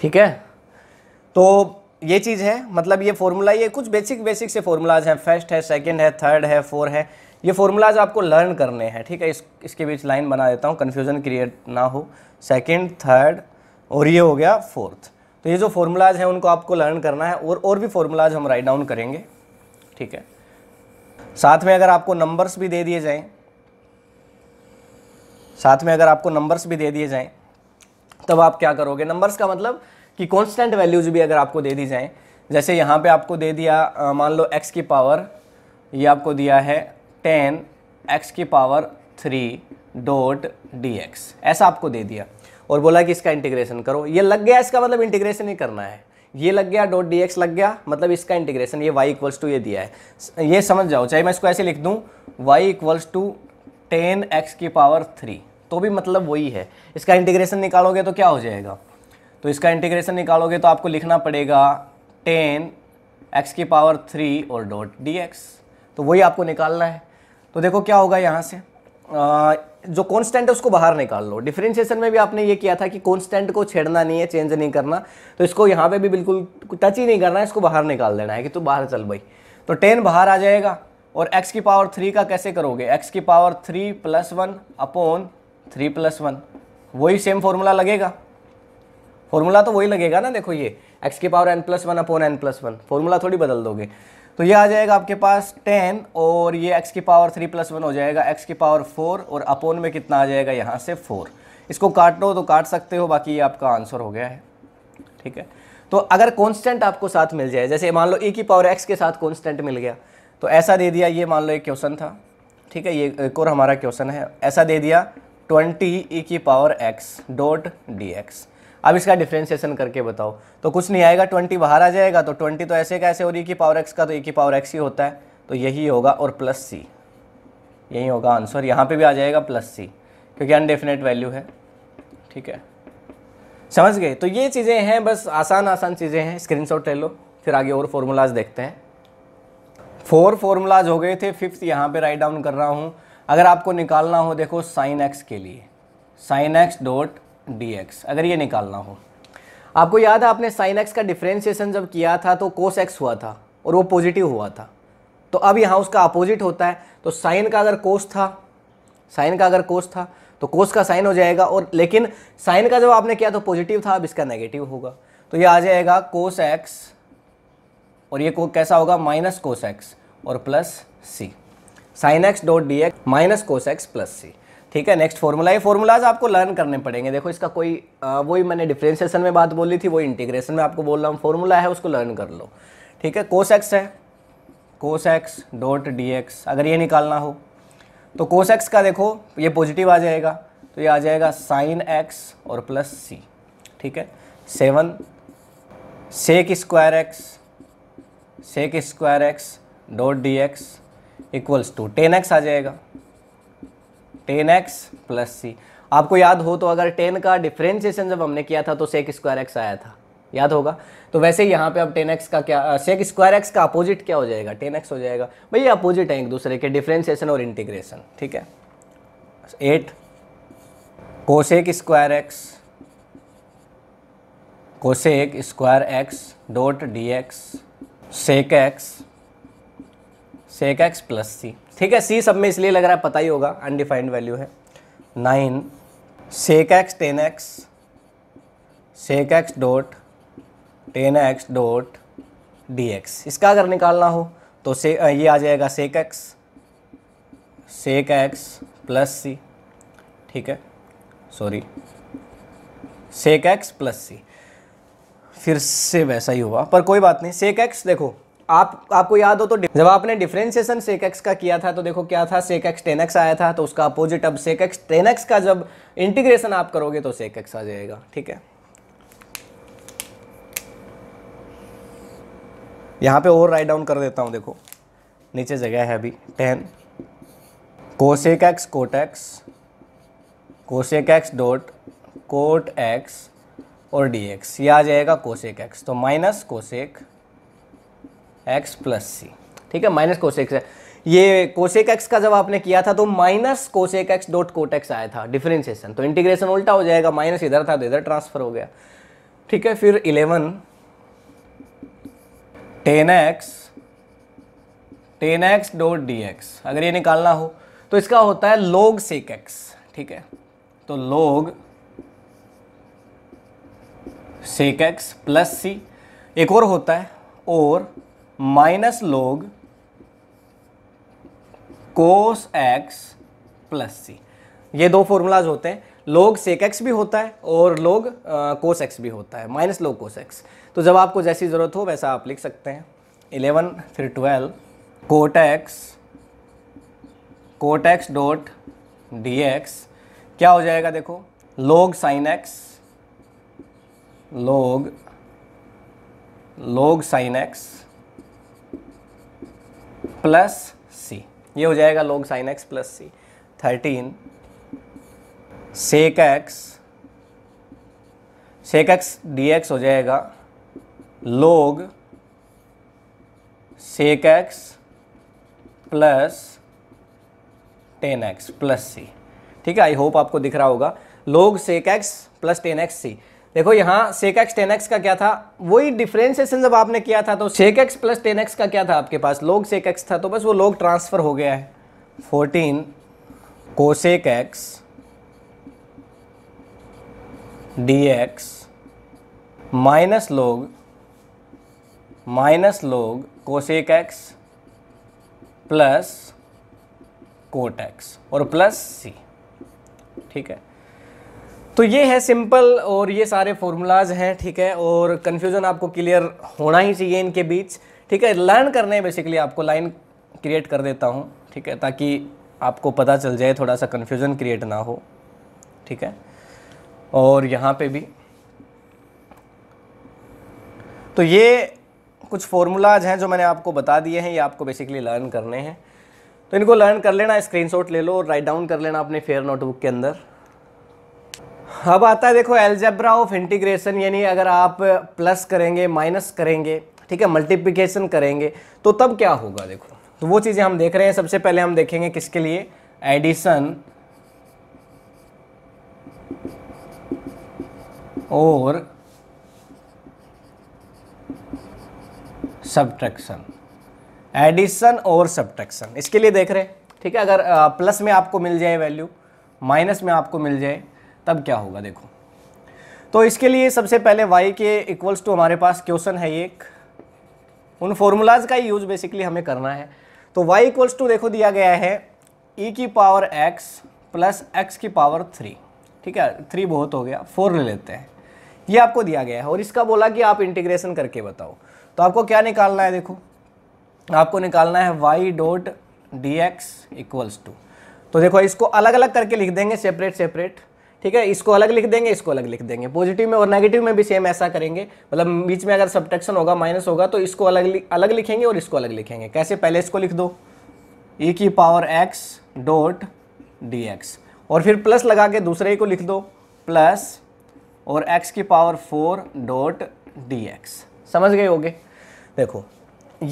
ठीक है तो ये चीज़ है मतलब ये फॉर्मूला ये कुछ बेसिक बेसिक से फॉर्मूलाज हैं फर्स्ट है सेकंड है थर्ड है फोर है ये फॉर्मूलाज आपको लर्न करने हैं ठीक है इस इसके बीच लाइन बना देता हूँ कन्फ्यूज़न क्रिएट ना हो सेकंड थर्ड और ये हो गया फोर्थ तो ये जो फॉर्मूलाज हैं उनको आपको लर्न करना है और और भी फॉर्मूलाज हम राइट डाउन करेंगे ठीक है साथ में अगर आपको नंबर्स भी दे दिए जाएं साथ में अगर आपको नंबर्स भी दे दिए जाएं तब आप क्या करोगे नंबर्स का मतलब कि कांस्टेंट वैल्यूज भी अगर आपको दे दी जाएं जैसे यहाँ पे आपको दे दिया मान लो एक्स की पावर ये आपको दिया है टेन एक्स की पावर थ्री डॉट डी ऐसा आपको दे दिया और बोला कि इसका इंटीग्रेशन करो ये लग गया इसका मतलब इंटीग्रेशन ही करना है ये लग गया डॉट डी लग गया मतलब इसका इंटीग्रेशन ये वाई इक्वल्स टू ये दिया है ये समझ जाओ चाहे मैं इसको ऐसे लिख दूँ y equals to ten x की पावर थ्री तो भी मतलब वही है इसका इंटीग्रेशन निकालोगे तो क्या हो जाएगा तो इसका इंटीग्रेशन निकालोगे तो आपको लिखना पड़ेगा टेन एक्स की पावर थ्री और डॉट डी एक्स तो वही आपको निकालना है तो देखो क्या होगा यहाँ से आ, जो कॉन्स्टेंट है उसको बाहर निकाल लो डिफ्रेंशिएशन में भी आपने ये किया था कि कॉन्स्टेंट को छेड़ना नहीं है चेंज नहीं करना तो इसको यहाँ पे भी बिल्कुल टच ही नहीं करना है इसको बाहर निकाल देना है कि तू बाहर चल भाई तो टेन बाहर आ जाएगा और एक्स की पावर थ्री का कैसे करोगे एक्स की power three plus one upon three plus one वही सेम फॉर्मूला लगेगा फॉर्मूला तो वही लगेगा ना देखो ये एक्स की power n plus one upon n plus one formula थोड़ी बदल दोगे तो ये आ जाएगा आपके पास टेन और ये एक्स की पावर थ्री प्लस वन हो जाएगा एक्स की पावर फोर और अपोन में कितना आ जाएगा यहाँ से फोर इसको काट लो तो काट सकते हो बाकी ये आपका आंसर हो गया है ठीक है तो अगर कॉन्स्टेंट आपको साथ मिल जाए जैसे मान लो ई e की पावर एक्स के साथ कॉन्स्टेंट मिल गया तो ऐसा दे दिया ये मान लो एक क्वेश्चन था ठीक है ये एक और हमारा क्वेश्चन है ऐसा दे दिया ट्वेंटी ई e की power x dot d x अब इसका डिफ्रेंशिएशन करके बताओ तो कुछ नहीं आएगा ट्वेंटी बाहर आ जाएगा तो ट्वेंटी तो ऐसे कैसे और ई की पावर एक्स का तो ई की पावर एक्स ही होता है तो यही होगा और प्लस सी यही होगा आंसर यहाँ पे भी आ जाएगा प्लस सी क्योंकि अनडेफिनेट वैल्यू है ठीक है समझ गए तो ये चीज़ें हैं बस आसान आसान चीज़ें हैं शॉट ले लो फिर आगे और फॉर्मूलाज देखते हैं फोर फॉर्मूलाज हो गए थे फिफ्थ यहाँ पे राइट डाउन कर रहा हूँ अगर आपको निकालना हो देखो साइन एक्स के लिए sine x dot d x अगर ये निकालना हो आपको याद है आपने साइन एक्स का डिफ्रेंशिएशन जब किया था तो कोस एक्स हुआ था और वो पॉजिटिव हुआ था तो अब यहाँ उसका अपोजिट होता है तो साइन का अगर कोस था साइन का अगर कोस था तो कोस का साइन हो जाएगा और लेकिन साइन का जब आपने किया तो पॉजिटिव था अब इसका नेगेटिव होगा तो ये आ जाएगा कोस एक्स और ये को कैसा होगा माइनस कोस एक्स और plus C sine x dot d x minus cos x plus C ठीक है नेक्स्ट फॉर्मूला ये फॉर्मूलाज आपको लर्न करने पड़ेंगे देखो इसका कोई वही मैंने डिफ्रेंसिएशन में बात बोली थी वो इंटीग्रेशन में आपको बोल रहा हूँ फॉर्मूला है उसको लर्न कर लो ठीक है कोस एक्स है cos x dot d x अगर ये निकालना हो तो कोस एक्स का देखो ये पॉजिटिव आ जाएगा तो ये आ जाएगा साइन एक्स और प्लस सी ठीक है seven sec square x sec square x dot d x equals to ten x आ जाएगा टेन एक्स प्लस सी आपको याद हो तो अगर टेन का डिफ्रेंसिएशन जब हमने किया था तो सेक स्क्वायर एक्स आया था याद होगा तो वैसे ही यहाँ पे अब टेन एक्स का क्या सेक स्क्वायर एक्स का अपोजिट क्या हो जाएगा टेन एक्स हो जाएगा भाई ये अपोजिट है एक दूसरे के डिफ्रेंसिएशन और इंटीग्रेशन ठीक है eight cosec square x cosec square x dot d x sec x sec x plus C ठीक है सी सब में इसलिए लग रहा है पता ही होगा अनडिफाइंड वैल्यू है nine sec x tan x sec x dot tan x dot d x इसका अगर निकालना हो तो से ये आ जाएगा sec x sec x plus C ठीक है sorry sec x plus C फिर से वैसा ही हुआ पर कोई बात नहीं सेक एक्स देखो आप आपको याद हो तो जब आपने डिफ्रेंसिएशन सेक एक्स का किया था तो देखो क्या था सेक एक्स टेन एक्स आया था तो उसका अपोजिट अब सेक एक्स टेन एक्स का जब इंटीग्रेशन आप करोगे तो सेक एक्स आ जाएगा ठीक है यहाँ पे और राइट डाउन कर देता हूँ देखो नीचे जगह है अभी ten cosec x cot x cosec x dot cot x और डी एक्स ये आ जाएगा कोसेक एक्स तो minus cosec x plus C ठीक है माइनस कोसेक है ये कोशेक एक्स का जब आपने किया था तो minus cosec x dot cot x आया था डिफरेंशिएशन तो इंटीग्रेशन उल्टा हो जाएगा माइनस इधर था तो इधर ट्रांसफर हो गया ठीक है फिर eleven tan x tan x dot d x अगर ये निकालना हो तो इसका होता है लोग सेक एक्स ठीक है तो लोग सेक एक्स प्लस सी एक और होता है और माइनस लोग कोस एक्स प्लस सी ये दो फॉर्मूलाज होते हैं लोग सेक एक्स भी होता है और लोग कोस एक्स भी होता है माइनस लोग कोस एक्स तो जब आपको जैसी ज़रूरत हो वैसा आप लिख सकते हैं इलेवन फिर twelve cot x cot x dot d x क्या हो जाएगा देखो लोग साइन एक्स लोग लोग साइन एक्स प्लस सी ये हो जाएगा log sine x plus C thirteen sec x sec x D x हो जाएगा log sec x plus tan x plus C ठीक है आई होप आपको दिख रहा होगा log sec x plus tan x C देखो यहाँ सेक एक्स टेन एक्स का क्या था वही डिफ्रेंसिएशन जब आपने किया था तो sec x plus tan x का क्या था आपके पास लोग सेक एक्स था तो बस वो लोग ट्रांसफ़र हो गया है fourteen cosec x D x minus log minus log cosec x plus cot x और प्लस सी ठीक है तो ये है सिंपल और ये सारे फॉर्मूलाज हैं ठीक है और कन्फ्यूज़न आपको क्लियर होना ही चाहिए इनके बीच ठीक है लर्न करने हैं बेसिकली आपको लाइन क्रिएट कर देता हूँ ठीक है ताकि आपको पता चल जाए थोड़ा सा कन्फ्यूज़न क्रिएट ना हो ठीक है और यहाँ पे भी तो ये कुछ फॉर्मूलाज हैं जो मैंने आपको बता दिए हैं ये आपको बेसिकली लर्न करने हैं तो इनको लर्न कर लेना स्क्रीनशॉट ले लो और राइट डाउन कर लेना अपने फेयर नोटबुक के अंदर अब आता है देखो एल्जेब्रा ऑफ इंटीग्रेशन यानी अगर आप प्लस करेंगे माइनस करेंगे ठीक है मल्टीप्लिकेशन करेंगे तो तब क्या होगा देखो तो वो चीज़ें हम देख रहे हैं सबसे पहले हम देखेंगे किसके लिए एडिशन और सब्ट्रैक्शन एडिशन और सब्ट्रैक्शन इसके लिए देख रहे हैं ठीक है अगर प्लस में आपको मिल जाए वैल्यू माइनस में आपको मिल जाए तब क्या होगा देखो तो इसके लिए सबसे पहले वाई के इक्वल्स टू हमारे पास क्वेश्चन है एक उन फॉर्मूलाज का यूज बेसिकली हमें करना है तो वाई इक्वल्स टू देखो दिया गया है ई e की पावर एक्स प्लस एक्स की पावर थ्री ठीक है थ्री बहुत हो गया फोर ले लेते हैं ये आपको दिया गया है और इसका बोला कि आप इंटीग्रेशन करके बताओ तो आपको क्या निकालना है देखो आपको निकालना है y dot d x equals to तो देखो इसको अलग अलग करके लिख देंगे सेपरेट सेपरेट ठीक है इसको अलग लिख देंगे इसको अलग लिख देंगे पॉजिटिव में और नेगेटिव में भी सेम ऐसा करेंगे मतलब बीच में अगर सब्टेक्शन होगा माइनस होगा तो इसको अलग अलग लिखेंगे और इसको अलग लिखेंगे कैसे पहले इसको लिख दो ई e की power x dot d x और फिर प्लस लगा के दूसरे को लिख दो प्लस और एक्स की power four dot d x समझ गए होगे देखो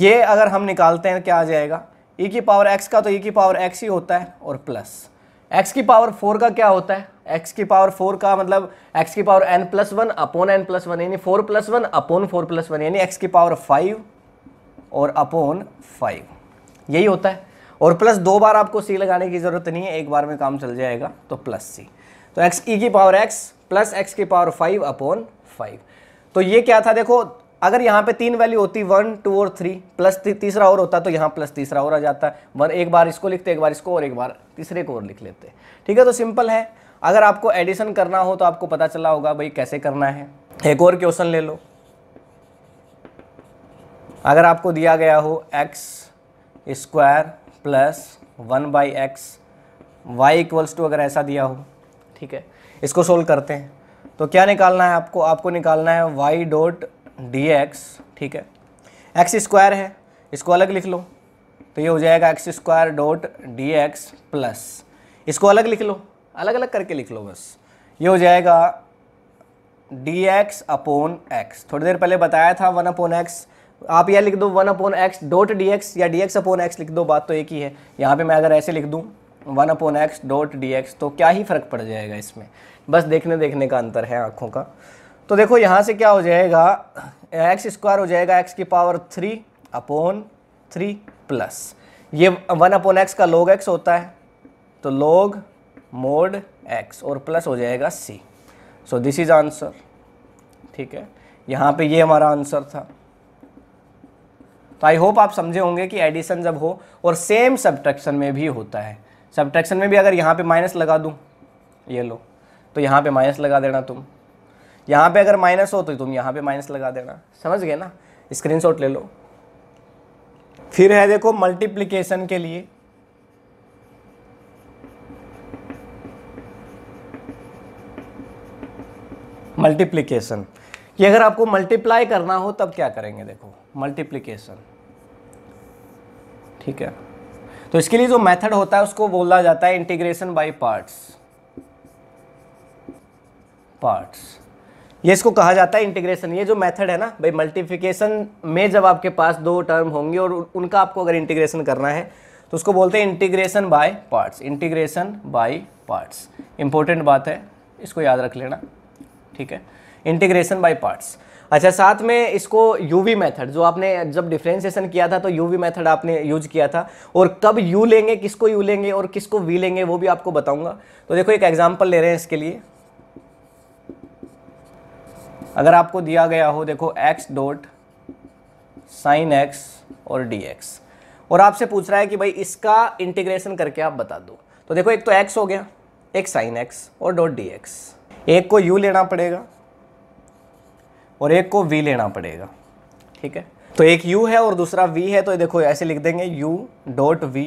ये अगर हम निकालते हैं क्या आ जाएगा ई e की पावर एक्स का तो ई e की पावर एक्स ही होता है और प्लस एक्स की पावर फोर का क्या होता है एक्स की पावर फोर का मतलब एक्स की power n plus one upon n plus one यानी four plus one upon four plus one यानी एक्स की पावर फाइव और अपोन फाइव यही होता है और प्लस दो बार आपको सी लगाने की ज़रूरत नहीं है एक बार में काम चल जाएगा तो प्लस सी तो एक्स ई e की पावर एक्स प्लस एक्स की पावर फाइव अपोन फाइव तो ये क्या था देखो अगर यहाँ पे तीन वैल्यू होती वन टू और थ्री प्लस तीसरा और होता तो यहाँ प्लस तीसरा और आ जाता है वन एक बार इसको लिखते एक बार इसको और एक बार तीसरे को और लिख लेते ठीक है तो सिंपल है अगर आपको एडिशन करना हो तो आपको पता चला होगा भाई कैसे करना है एक और क्वेश्चन ले लो अगर आपको दिया गया हो x square plus one by x y equals to अगर ऐसा दिया हो ठीक है इसको सोल्व करते हैं तो क्या निकालना है आपको आपको निकालना है वाई डॉट डी एक्स ठीक है एक्स स्क्वायर है इसको अलग लिख लो तो ये हो जाएगा x square dot d x plus इसको अलग लिख लो अलग अलग करके लिख लो बस ये हो जाएगा डी एक्स अपोन एक्स थोड़ी देर पहले बताया था वन अपोन एक्स आप यह लिख दो one upon x dot d x या डी एक्स अपोन एक्स लिख दो बात तो एक ही है यहाँ पे मैं अगर ऐसे लिख दूँ one upon x dot d x तो क्या ही फ़र्क पड़ जाएगा इसमें बस देखने देखने का अंतर है आँखों का तो देखो यहाँ से क्या हो जाएगा एक्स स्क्वायर हो जाएगा एक्स की power three upon three plus ये वन अपोन एक्स का लोग एक्स होता है तो लोग मोड एक्स और प्लस हो जाएगा C so this is answer ठीक है यहाँ पे ये हमारा आंसर था तो आई होप आप समझे होंगे कि एडिशन जब हो और सेम सब्ट्रैक्शन में भी होता है सब्ट्रैक्शन में भी अगर यहाँ पे माइनस लगा दूँ ये लो तो यहाँ पे माइनस लगा देना तुम यहाँ पे अगर माइनस हो तो तुम यहाँ पे माइनस लगा देना समझ गए ना स्क्रीनशॉट ले लो फिर है देखो मल्टीप्लिकेशन के लिए मल्टीप्लीकेशन ये अगर आपको मल्टीप्लाई करना हो तब क्या करेंगे देखो मल्टीप्लीकेशन ठीक है तो इसके लिए जो मेथड होता है उसको बोला जाता है इंटीग्रेशन बाय पार्ट्स पार्ट्स ये इसको कहा जाता है इंटीग्रेशन ये जो मेथड है ना भाई मल्टीप्लिकेशन में जब आपके पास दो टर्म होंगे और उनका आपको अगर इंटीग्रेशन करना है तो उसको बोलते हैं integration by parts integration by parts important बात है इसको याद रख लेना ठीक है इंटीग्रेशन बाय पार्ट्स अच्छा साथ में इसको यूवी मेथड जो आपने जब डिफ्रेंसिएशन किया था तो यूवी मेथड आपने यूज किया था और कब यू लेंगे किसको यू लेंगे और किसको वी लेंगे वो भी आपको बताऊंगा तो देखो एक एग्जांपल ले रहे हैं इसके लिए अगर आपको दिया गया हो देखो एक्स डॉट साइन एक्स और डी एक्स और आपसे पूछ रहा है कि भाई इसका इंटीग्रेशन करके आप बता दो तो देखो एक तो एक्स हो गया एक साइन एक्स और डॉट डी एक्स एक को यू लेना पड़ेगा और एक को वी लेना पड़ेगा ठीक है तो एक यू है और दूसरा वी है तो देखो ऐसे लिख देंगे यू डॉट वी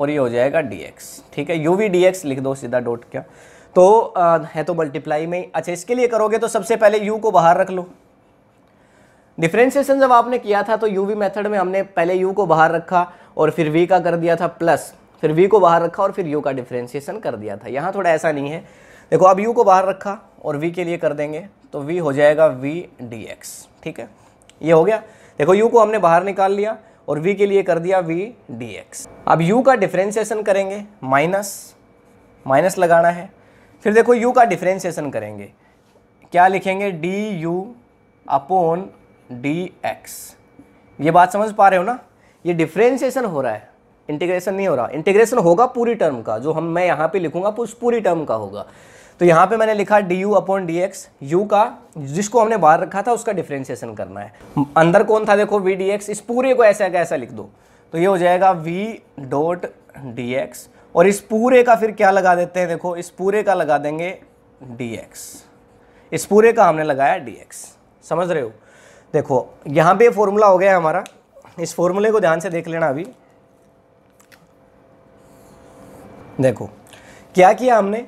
और ये हो जाएगा डी एक्स ठीक है यू वी डी एक्स लिख दो सीधा डॉट क्या तो आ, है तो मल्टीप्लाई में अच्छा इसके लिए करोगे तो सबसे पहले यू को बाहर रख लो डिफ्रेंसिएशन जब आपने किया था तो यू वी मेथड में हमने पहले यू को बाहर रखा और फिर वी का कर दिया था प्लस फिर वी को बाहर रखा और फिर यू का डिफ्रेंसिएशन कर दिया था यहाँ थोड़ा ऐसा नहीं है देखो अब यू को बाहर रखा और वी के लिए कर देंगे तो वी हो जाएगा वी डी एक्स ठीक है ये हो गया देखो यू को हमने बाहर निकाल लिया और वी के लिए कर दिया वी डी एक्स अब यू का डिफ्रेंसिएशन करेंगे माइनस माइनस लगाना है फिर देखो यू का डिफ्रेंशिएशन करेंगे क्या लिखेंगे d u upon d x ये बात समझ पा रहे हो ना ये डिफ्रेंशिएशन हो रहा है इंटीग्रेशन नहीं हो रहा इंटीग्रेशन होगा पूरी टर्म का जो हम मैं यहाँ पे लिखूंगा उस पूरी टर्म का होगा तो यहाँ पे मैंने लिखा d u upon d x u का जिसको हमने बाहर रखा था उसका डिफ्रेंसिएशन करना है अंदर कौन था देखो वी डी एक्स इस पूरे को ऐसा ऐसा लिख दो तो ये हो जाएगा वी डॉट डी एक्स और इस पूरे का फिर क्या लगा देते हैं देखो इस पूरे का लगा देंगे डी एक्स इस पूरे का हमने लगाया डी एक्स समझ रहे हो देखो यहाँ पे फॉर्मूला हो गया हमारा इस फॉर्मूले को ध्यान से देख लेना अभी देखो क्या किया हमने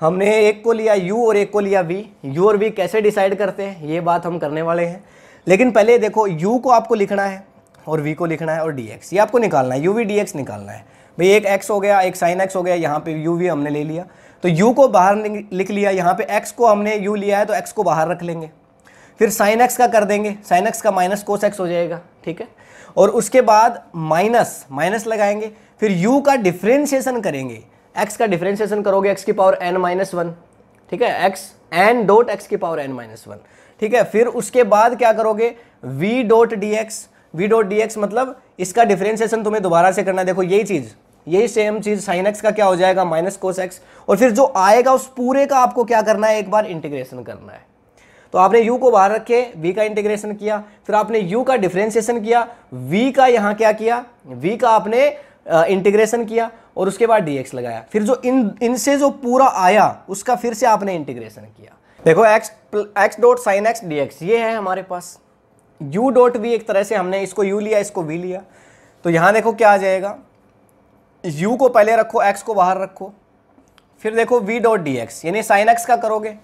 हमने एक को लिया U और एक को लिया V U और V कैसे डिसाइड करते हैं ये बात हम करने वाले हैं लेकिन पहले देखो U को आपको लिखना है और V को लिखना है और dx ये आपको निकालना है यू वी डी निकालना है भाई एक x हो गया एक साइन x हो गया यहाँ पे यू वी हमने ले लिया तो u को बाहर लिख लिया यहाँ पे x को हमने u लिया है तो x को बाहर रख लेंगे फिर साइन x का कर देंगे साइन x का माइनस कोस एक्स हो जाएगा ठीक है और उसके बाद माइनस माइनस लगाएंगे फिर u का डिफ्रेंशिएशन करेंगे x का डिफ्रेंशिएशन करोगे x की पावर n माइनस वन ठीक है x n डॉट x की पावर n माइनस वन ठीक है फिर उसके बाद क्या करोगे v dot d x v dot d x मतलब इसका डिफ्रेंशिएशन तुम्हें दोबारा से करना है देखो यही चीज़ यही सेम चीज़ साइन एक्स का क्या हो जाएगा माइनस कोस एक्स और फिर जो आएगा उस पूरे का आपको क्या करना है एक बार इंटीग्रेशन करना है तो आपने u को बाहर रखे v का इंटीग्रेशन किया फिर आपने u का डिफ्रेंशिएशन किया v का यहां क्या किया v का आपने इंटीग्रेशन किया और उसके बाद डीएक्स लगाया फिर जो इन इनसे जो पूरा आया उसका फिर से आपने इंटीग्रेशन किया देखो x x dot sine x D x ये है हमारे पास यू डॉट वी एक तरह से हमने इसको यू लिया इसको वी लिया तो यहाँ देखो क्या आ जाएगा यू को पहले रखो एक्स को बाहर रखो फिर देखो वी डॉट डी एक्स यानी साइन एक्स का करोगे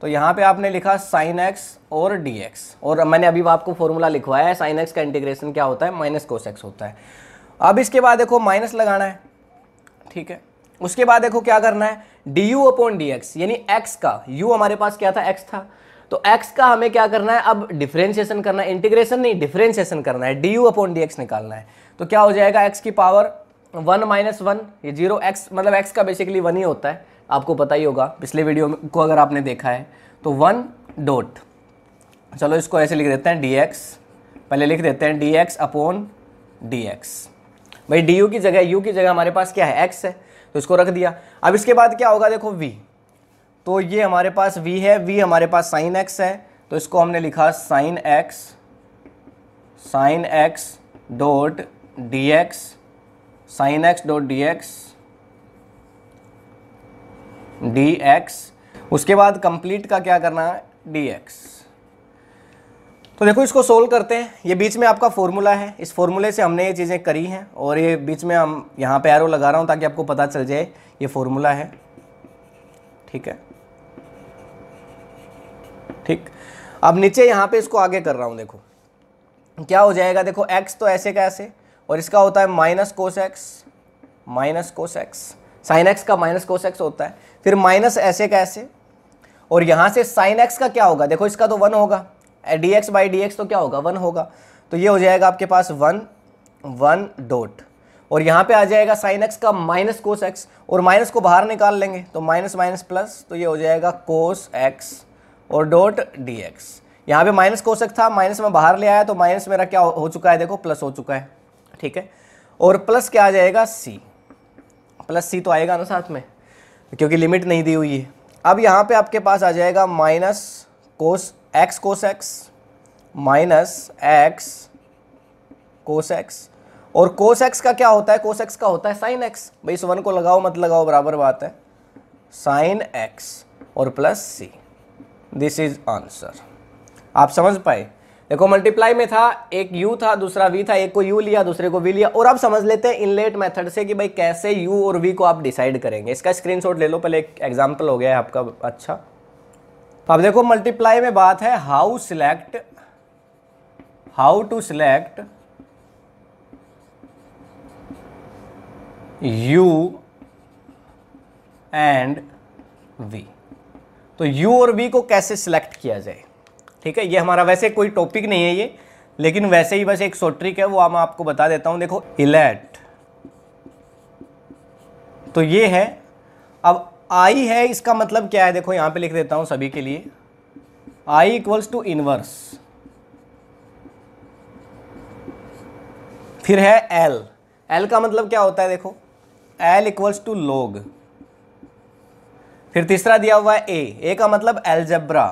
तो यहाँ पे आपने लिखा साइन एक्स और डी एक्स और मैंने अभी आपको फॉर्मूला लिखवाया है साइन एक्स का इंटीग्रेशन क्या होता है माइनस कोस एक्स होता है अब इसके बाद देखो माइनस लगाना है ठीक है उसके बाद देखो क्या करना है d u upon d x यानी एक्स का यू हमारे पास क्या था एक्स था तो एक्स का हमें क्या करना है अब डिफ्रेंशिएशन करना है इंटीग्रेशन नहीं डिफ्रेंशिएशन करना है d u upon d x निकालना है तो क्या हो जाएगा एक्स की पावर वन माइनस वन ये जीरो एक्स मतलब एक्स का बेसिकली वन ही होता है आपको पता ही होगा पिछले वीडियो को अगर आपने देखा है तो वन डोट चलो इसको ऐसे लिख देते हैं डी एक्स पहले लिख देते हैं d x upon d x भाई डी की जगह यू की जगह हमारे पास क्या है एक्स है तो इसको रख दिया अब इसके बाद क्या होगा देखो वी तो ये हमारे पास वी है वी हमारे पास साइन एक्स है तो इसको हमने लिखा sine x sine x dot d x sine x dot d x D x उसके बाद कंप्लीट का क्या करना है डी एक्स तो देखो इसको सोल्व करते हैं ये बीच में आपका फॉर्मूला है इस फॉर्मूले से हमने ये चीज़ें करी हैं और ये बीच में हम यहाँ पे एरो लगा रहा हूँ ताकि आपको पता चल जाए ये फॉर्मूला है ठीक है ठीक अब नीचे यहाँ पे इसको आगे कर रहा हूँ देखो क्या हो जाएगा देखो एक्स तो ऐसे का ऐसे और इसका होता है minus cos x minus cos x sine x का माइनस कोस एक्स होता है फिर माइनस ऐसे का ऐसे और यहाँ से साइन एक्स का क्या होगा देखो इसका तो वन होगा d x by d x तो क्या होगा वन होगा तो ये हो जाएगा आपके पास वन वन डोट और यहाँ पे आ जाएगा साइन एक्स का माइनस कोस एक्स और माइनस को बाहर निकाल लेंगे तो माइनस माइनस प्लस तो ये हो जाएगा कोस एक्स और डॉट डी एक्स यहाँ पर माइनस कोस एक्स था माइनस में बाहर ले आया तो माइनस मेरा क्या हो चुका है देखो प्लस हो चुका है ठीक है और प्लस क्या आ जाएगा सी प्लस सी तो आएगा ना साथ में क्योंकि लिमिट नहीं दी हुई है अब यहाँ पे आपके पास आ जाएगा minus cos x cos x minus x cos x और कोस एक्स का क्या होता है कोस एक्स का होता है साइन एक्स भाई इस वन को लगाओ मत लगाओ बराबर बात है साइन एक्स और plus c this is answer आप समझ पाए देखो मल्टीप्लाई में था एक यू था दूसरा वी था एक को यू लिया दूसरे को वी लिया और अब समझ लेते हैं इनलेट मेथड से कि भाई कैसे यू और वी को आप डिसाइड करेंगे इसका स्क्रीनशॉट ले लो पहले एक एग्जांपल हो गया है आपका अच्छा तो अब देखो मल्टीप्लाई में बात है how select how to select u and v तो यू और वी को कैसे सिलेक्ट किया जाए ठीक है ये हमारा वैसे कोई टॉपिक नहीं है ये लेकिन वैसे ही बस एक सोट्रिक है वो मैं आपको बता देता हूं देखो इलेट तो ये है अब आई है इसका मतलब क्या है देखो यहां पे लिख देता हूं सभी के लिए आई इक्वल्स टू इनवर्स फिर है एल एल का मतलब क्या होता है देखो एल इक्वल्स टू लोग फिर तीसरा दिया हुआ है ए ए का मतलब एलजब्रा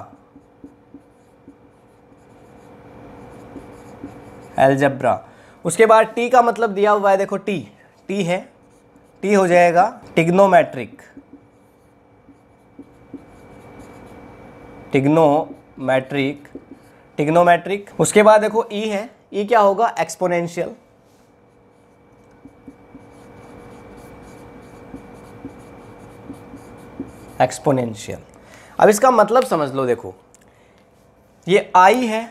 एलजब्रा उसके बाद टी का मतलब दिया हुआ है देखो टी टी है टी हो जाएगा टिग्नोमेट्रिक टिग्नोमेट्रिक टिग्नोमैट्रिक उसके बाद देखो ई e है ई e क्या होगा एक्सपोनेंशियल एक्सपोनेंशियल अब इसका मतलब समझ लो देखो ये आई है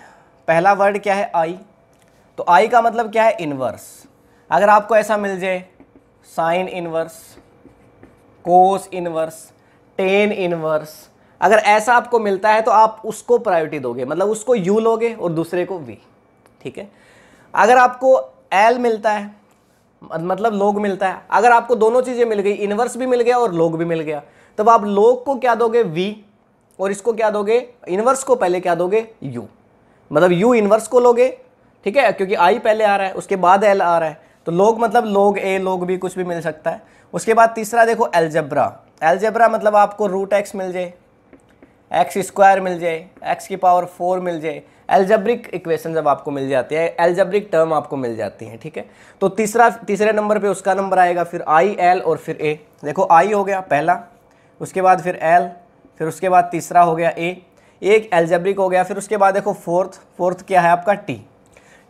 पहला वर्ड क्या है आई तो आई का मतलब क्या है इनवर्स अगर आपको ऐसा मिल जाए sine inverse cos inverse tan inverse अगर ऐसा आपको मिलता है तो आप उसको प्रायोरिटी दोगे मतलब उसको यू लोगे और दूसरे को वी ठीक है अगर आपको एल मिलता है मतलब लोग मिलता है अगर आपको दोनों चीज़ें मिल गई इनवर्स भी मिल गया और लोग भी मिल गया तब आप लोग को क्या दोगे वी और इसको क्या दोगे इनवर्स को पहले क्या दोगे यू मतलब यू इनवर्स को लोगे ठीक है क्योंकि आई पहले आ रहा है उसके बाद एल आ रहा है तो लोग मतलब लोग ए लोग भी कुछ भी मिल सकता है उसके बाद तीसरा देखो एल्जेब्रा एल्जब्रा मतलब आपको रूट एक्स मिल जाए एक्स स्क्वायर मिल जाए एक्स की पावर फोर मिल जाए एल्जब्रिक इक्वेशन जब आपको मिल जाती है एल्जब्रिक टर्म आपको मिल जाती है ठीक है तो तीसरा तीसरे नंबर पे उसका नंबर आएगा फिर आई एल और फिर ए देखो आई हो गया पहला उसके बाद फिर एल फिर उसके बाद तीसरा हो गया ए एक एल्जब्रिक हो गया फिर उसके बाद देखो फोर्थ फोर्थ क्या है आपका टी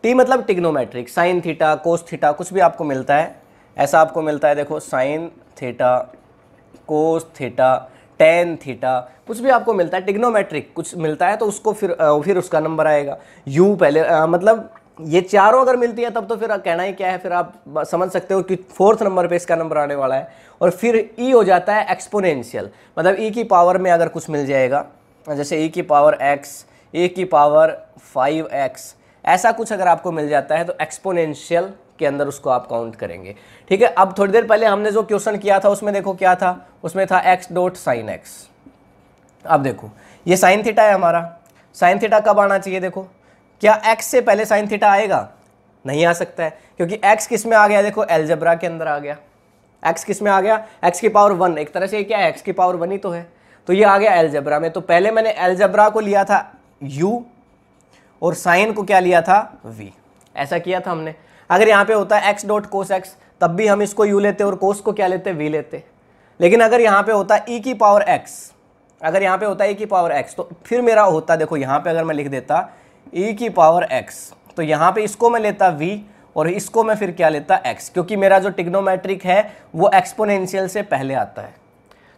टी मतलब trigonometric sine theta cos theta कुछ भी आपको मिलता है ऐसा आपको मिलता है देखो sine theta cos theta tan theta कुछ भी आपको मिलता है टिग्नोमेट्रिक कुछ मिलता है तो उसको फिर फिर उसका नंबर आएगा यू पहले आ, मतलब ये चारों अगर मिलती है तब तो फिर कहना ही क्या है फिर आप समझ सकते हो कि फोर्थ नंबर पे इसका नंबर आने वाला है और फिर ई e हो जाता है एक्सपोनेंशियल मतलब ई e की पावर में अगर कुछ मिल जाएगा जैसे ई e की पावर एक्स ई की पावर फाइव एक्स ऐसा कुछ अगर आपको मिल जाता है तो एक्सपोनेंशियल के अंदर उसको आप काउंट करेंगे ठीक है अब थोड़ी देर पहले हमने जो क्वेश्चन किया था उसमें देखो क्या था उसमें था एक्स डॉट साइन एक्स अब देखो ये साइन थीटा है हमारा साइन थीटा कब आना चाहिए देखो क्या एक्स से पहले साइन थीटा आएगा नहीं आ सकता है क्योंकि एक्स किस में आ गया देखो एल्जबरा के अंदर आ गया एक्स किस में आ गया एक्स की पावर वन एक तरह से क्या है एक्स की पावर वन ही तो है तो ये आ गया एल्जबरा में तो पहले मैंने एल्जबरा को लिया था यू और साइन को क्या लिया था वी ऐसा किया था हमने अगर यहाँ पे होता है एक्स डॉट कोस एक्स तब भी हम इसको यू लेते और कोस को क्या लेते वी लेते लेकिन अगर यहाँ पे होता है ई e की पावर एक्स अगर यहाँ पे होता है ई e की पावर एक्स तो फिर मेरा होता देखो यहाँ पे अगर मैं लिख देता ई e की पावर एक्स तो यहाँ पे इसको मैं लेता वी और इसको मैं फिर क्या लेता एक्स क्योंकि मेरा जो टिग्नोमेट्रिक है वो एक्सपोनेंशियल से पहले आता है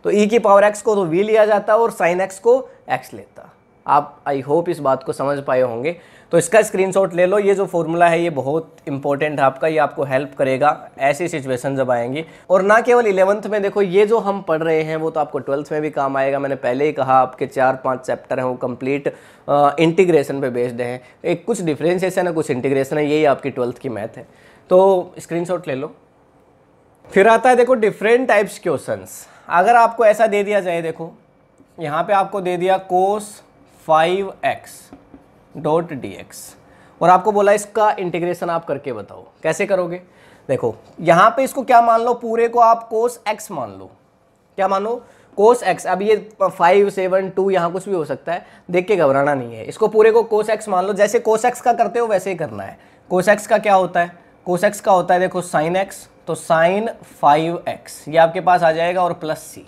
तो ई की पावर एक्स को तो वी लिया जाता और साइन एक्स को एक्स लेता आप आई होप इस बात को समझ पाए होंगे तो इसका स्क्रीनशॉट ले लो ये जो फॉर्मूला है ये बहुत इंपॉर्टेंट है आपका ये आपको हेल्प करेगा ऐसी सिचुएशन जब आएंगी और ना केवल इलेवंथ में देखो ये जो हम पढ़ रहे हैं वो तो आपको ट्वेल्थ में भी काम आएगा मैंने पहले ही कहा आपके चार पाँच चैप्टर हैं वो कम्प्लीट इंटीग्रेशन पर बेस्ड हैं एक कुछ डिफ्रेंसिएशन है कुछ इंटीग्रेशन है यही आपकी ट्वेल्थ की मैथ है तो स्क्रीन ले लो फिर आता है देखो डिफरेंट टाइप्स क्वेश्चन अगर आपको ऐसा दे दिया जाए देखो यहाँ पे आपको दे दिया cos five x dot d x और आपको बोला इसका इंटीग्रेशन आप करके बताओ कैसे करोगे देखो यहाँ पे इसको क्या मान लो पूरे को आप कोस एक्स मान लो क्या मान लो कोस एक्स अब ये फाइव सेवन टू यहाँ कुछ भी हो सकता है देख के घबराना नहीं है इसको पूरे को कोस एक्स मान लो जैसे कोस एक्स का करते हो वैसे ही करना है कोस एक्स का क्या होता है कोस एक्स का होता है देखो साइन एक्स तो साइन फाइव एक्स ये आपके पास आ जाएगा और प्लस सी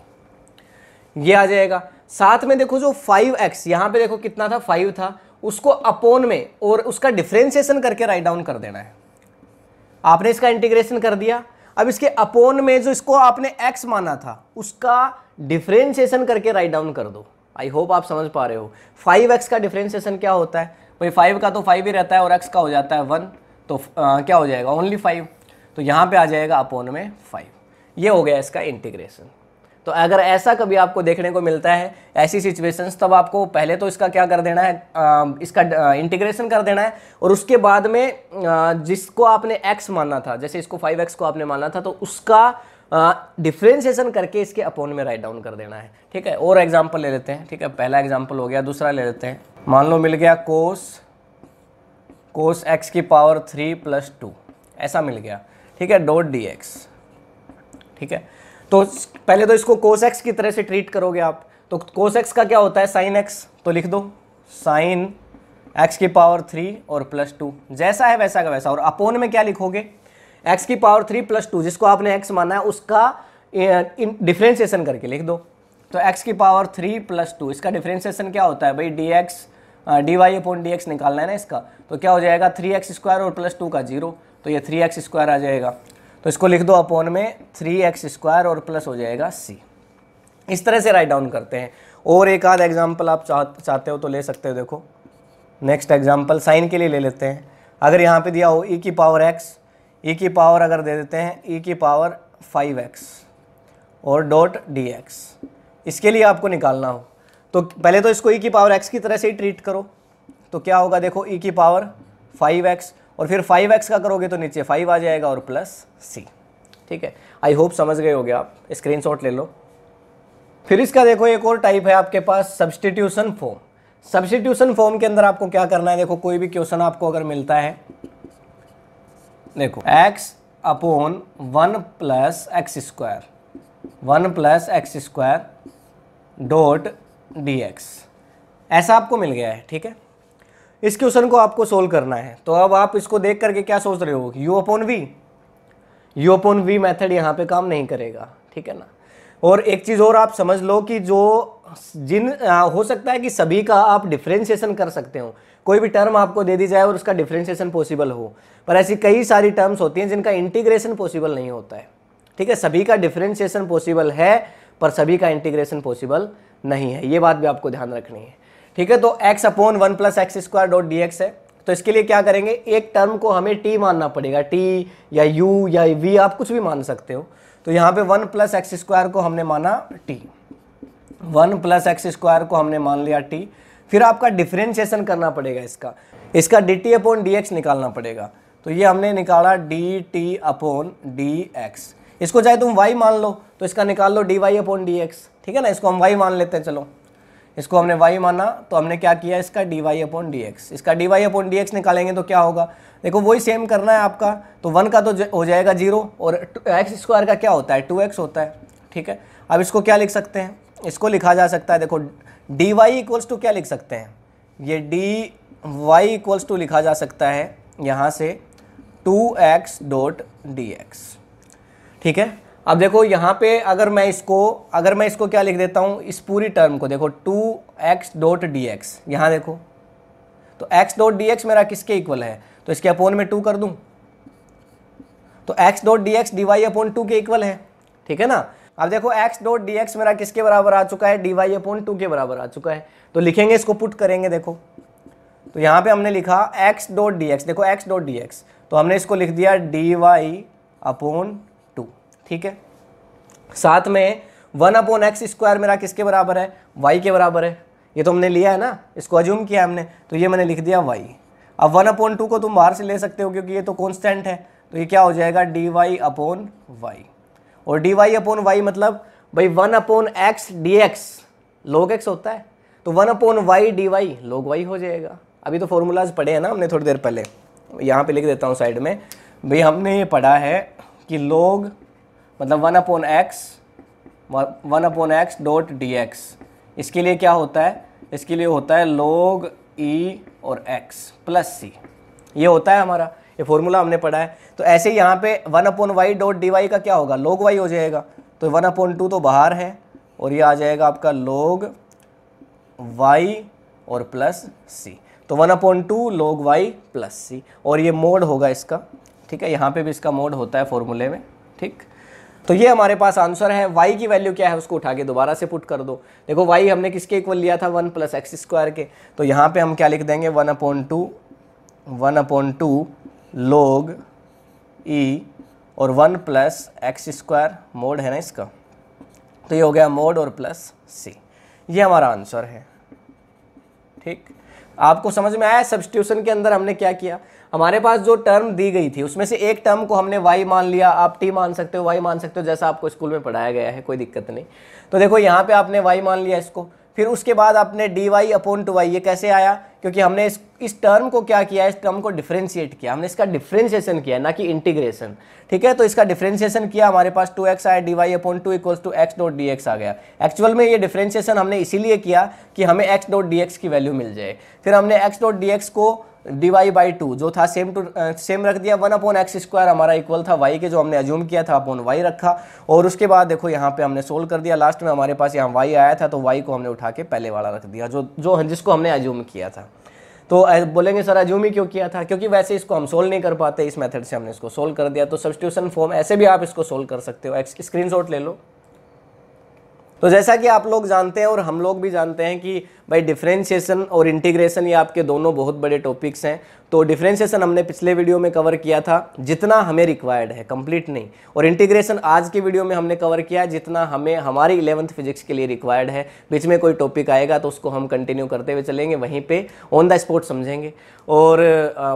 ये आ जाएगा साथ में देखो जो फाइव एक्स यहाँ पे देखो कितना था फाइव था उसको अपोन में और उसका डिफ्रेंसिएशन करके राइट डाउन कर देना है आपने इसका इंटीग्रेशन कर दिया अब इसके अपोन में जो इसको आपने एक्स माना था उसका डिफ्रेंसिएशन करके राइट डाउन कर दो आई होप आप समझ पा रहे हो फाइव एक्स का डिफ्रेंसिएशन क्या होता है भाई फाइव का तो फाइव ही रहता है और एक्स का हो जाता है वन तो आ, क्या हो जाएगा ओनली फाइव तो यहाँ पे आ जाएगा अपोन में फाइव ये हो गया इसका इंटीग्रेशन तो अगर ऐसा कभी आपको देखने को मिलता है ऐसी सिचुएशंस तब आपको पहले तो इसका क्या कर देना है आ, इसका इंटीग्रेशन कर देना है और उसके बाद में आ, जिसको आपने एक्स माना था जैसे इसको फाइव एक्स को आपने माना था तो उसका डिफ्रेंसिएशन करके इसके अपोन में राइट डाउन कर देना है ठीक है और एग्जाम्पल ले लेते हैं ठीक है पहला एग्जाम्पल हो गया दूसरा ले लेते हैं मान लो मिल गया कोस कोस एक्स की पावर थ्री प्लस टू ऐसा मिल गया ठीक है डॉट डी एक्स ठीक है तो पहले तो इसको कोस एक्स की तरह से ट्रीट करोगे आप तो कोस एक्स का क्या होता है साइन एक्स तो लिख दो साइन एक्स की पावर थ्री और प्लस टू जैसा है वैसा का वैसा और अपोन में क्या लिखोगे एक्स की पावर थ्री प्लस टू जिसको आपने एक्स माना है उसका डिफ्रेंसिएशन करके लिख दो तो एक्स की पावर थ्री प्लस टू इसका डिफ्रेंसिएशन क्या होता है भाई d x d y upon d x निकालना है ना इसका तो क्या हो जाएगा थ्री एक्स स्क्वायर और प्लस टू का जीरो तो ये थ्री एक्स स्क्वायर आ जाएगा तो इसको लिख दो अपॉन में थ्री एक्स स्क्वायर और प्लस हो जाएगा सी इस तरह से राइट डाउन करते हैं और एक आध एग्जाम्पल आप चाह चाहते हो तो ले सकते हो देखो नेक्स्ट एग्जाम्पल साइन के लिए ले लेते हैं अगर यहाँ पे दिया हो ई e की पावर एक्स ई की पावर अगर दे देते हैं ई e की पावर फाइव एक्स और डॉट डी एक्स इसके लिए आपको निकालना हो तो पहले तो इसको ई e की पावर एक्स की तरह से ही ट्रीट करो तो क्या होगा देखो ई की पावर फाइव एक्स और फिर फाइव एक्स का करोगे तो नीचे फाइव आ जाएगा और प्लस सी ठीक है आई होप समझ गए होगे आप स्क्रीन ले लो फिर इसका देखो एक और टाइप है आपके पास सब्सटीट्यूशन फॉर्म सब्सटीट्यूशन फॉर्म के अंदर आपको क्या करना है देखो कोई भी क्वेश्चन आपको अगर मिलता है देखो x upon one plus x square one plus x square dot d ऐसा आपको मिल गया है ठीक है इस क्वेश्चन को आपको सोल्व करना है तो अब आप इसको देख करके क्या सोच रहे हो u upon v u upon v method यहाँ पे काम नहीं करेगा ठीक है ना और एक चीज़ और आप समझ लो कि जो जिन आ, हो सकता है कि सभी का आप डिफ्रेंशिएशन कर सकते हो कोई भी टर्म आपको दे दी जाए और उसका डिफ्रेंशिएशन पॉसिबल हो पर ऐसी कई सारी टर्म्स होती हैं जिनका इंटीग्रेशन पॉसिबल नहीं होता है ठीक है सभी का डिफ्रेंशिएशन पॉसिबल है पर सभी का इंटीग्रेशन पॉसिबल नहीं है ये बात भी आपको ध्यान रखनी है ठीक है तो x upon one plus x square dot d x है तो इसके लिए क्या करेंगे एक टर्म को हमें टी मानना पड़ेगा टी या यू या वी आप कुछ भी मान सकते हो तो यहाँ पे वन प्लस एक्स स्क्वायर को हमने माना t one plus x square को हमने मान लिया टी फिर आपका डिफ्रेंशिएशन करना पड़ेगा इसका इसका d t upon d x निकालना पड़ेगा तो ये हमने निकाला d t upon d x इसको चाहे तुम वाई मान लो तो इसका निकाल लो d y upon d x ठीक है ना इसको हम वाई मान लेते हैं चलो इसको हमने वाई माना तो हमने क्या किया इसका d y upon d x इसका d y upon d x निकालेंगे तो क्या होगा देखो वही सेम करना है आपका तो वन का तो हो जाएगा जीरो और एक्स स्क्वायर का क्या होता है टू एक्स होता है ठीक है अब इसको क्या लिख सकते हैं इसको लिखा जा सकता है देखो डी वाई इक्वल्स टू क्या लिख सकते हैं ये डी वाई इक्वल्स टू लिखा जा सकता है यहाँ से two x dot d x ठीक है अब देखो यहाँ पे अगर मैं इसको अगर मैं इसको क्या लिख देता हूँ इस पूरी टर्म को देखो two x dot d x यहाँ देखो तो एक्स डॉट डी एक्स मेरा किसके इक्वल है तो इसके अपोन में टू कर दूँ तो x dot d x d y upon two के इक्वल है ठीक है ना अब देखो एक्स डॉट डी एक्स मेरा किसके बराबर आ चुका है डी वाई अपोन टू के बराबर आ चुका है तो लिखेंगे इसको पुट करेंगे देखो तो यहाँ पे हमने लिखा एक्स डॉट डी एक्स देखो एक्स डॉट डी एक्स तो हमने इसको लिख दिया डी वाई अपोन ठीक है साथ में वन अपॉन एक्स स्क्वायर मेरा किसके बराबर है वाई के बराबर है ये तो हमने लिया है ना इसको अज्यूम किया हमने तो ये मैंने लिख दिया वाई अब वन अपॉन टू को तुम बाहर से ले सकते हो क्योंकि ये तो कॉन्स्टेंट है तो ये क्या हो जाएगा डी वाई अपॉन वाई और डी वाई अपॉन वाई मतलब भाई one upon x D x log x होता है तो one upon y d y log y हो जाएगा अभी तो फॉर्मूलाज पढ़े हैं ना हमने थोड़ी देर पहले यहाँ पे लिख देता हूँ साइड में भाई हमने ये पढ़ा है कि लोग मतलब one upon x one upon x dot d x इसके लिए क्या होता है इसके लिए होता है लोग ई e और एक्स प्लस सी ये होता है हमारा ये फॉर्मूला हमने पढ़ा है तो ऐसे यहाँ पे one upon y dot d y का क्या होगा लोग वाई हो जाएगा तो वन अपॉन टू तो बाहर है और ये आ जाएगा आपका लोग वाई और प्लस सी तो one upon two log y plus सी और ये मोड होगा इसका ठीक है यहाँ पे भी इसका मोड होता है फॉर्मूले में ठीक तो ये हमारे पास आंसर है वाई की वैल्यू क्या है उसको उठा के दोबारा से पुट कर दो देखो वाई हमने किसके इक्वल लिया था वन प्लस एक्स स्क्वायर के तो यहाँ पे हम क्या लिख देंगे one upon two one upon two log e e और one plus x square mod है ना इसका तो ये हो गया मोड और प्लस सी ये हमारा आंसर है ठीक आपको समझ में आया सब्सटिट्यूशन के अंदर हमने क्या किया हमारे पास जो टर्म दी गई थी उसमें से एक टर्म को हमने वाई मान लिया आप टी मान सकते हो वाई मान सकते हो जैसा आपको स्कूल में पढ़ाया गया है कोई दिक्कत नहीं तो देखो यहाँ पे आपने वाई मान लिया इसको फिर उसके बाद आपने d y upon two y ये कैसे आया क्योंकि हमने इस इस टर्म को क्या किया इस टर्म को डिफ्रेंशिएट किया हमने इसका डिफ्रेंशिएशन किया ना कि इंटीग्रेशन ठीक है तो इसका डिफ्रेंशिएशन किया हमारे पास टू एक्स आया d y upon two equals to x dot d x आ गया एक्चुअल में ये डिफ्रेंशिएशन हमने इसीलिए किया कि हमें एक्स डॉट डी एक्स की वैल्यू मिल जाए फिर हमने एक्स डॉट डी एक्स को डी वाई बाई टू जो था सेम टू सेम रख दिया वन अपॉन एक्स स्क्वायर हमारा इक्वल था वाई के जो हमने एज्यूम किया था अपॉन वाई रखा और उसके बाद देखो यहाँ पे हमने सोल्व कर दिया लास्ट में हमारे पास यहाँ वाई आया था तो वाई को हमने उठा के पहले वाला रख दिया जो जो जिसको हमने एज्यूम किया था तो बोलेंगे सर एज्यूम ही क्यों किया था क्योंकि वैसे इसको हम सोल्व नहीं कर पाते इस मेथड से हमने इसको सोल्व कर दिया तो सब्सटीट्यूशन फॉर्म ऐसे भी आप इसको सोल्व कर सकते हो स्क्रीनशॉट ले लो तो जैसा कि आप लोग जानते हैं और हम लोग भी जानते हैं कि भाई डिफ्रेंशिएशन और इंटीग्रेशन ये आपके दोनों बहुत बड़े टॉपिक्स हैं तो डिफ्रेंशिएशन हमने पिछले वीडियो में कवर किया था जितना हमें रिक्वायर्ड है कंप्लीट नहीं और इंटीग्रेशन आज की वीडियो में हमने कवर किया जितना हमें हमारी इलेवंथ फिजिक्स के लिए रिक्वायर्ड है बीच में कोई टॉपिक आएगा तो उसको हम कंटिन्यू करते हुए चलेंगे वहीं पे ऑन द स्पॉट समझेंगे और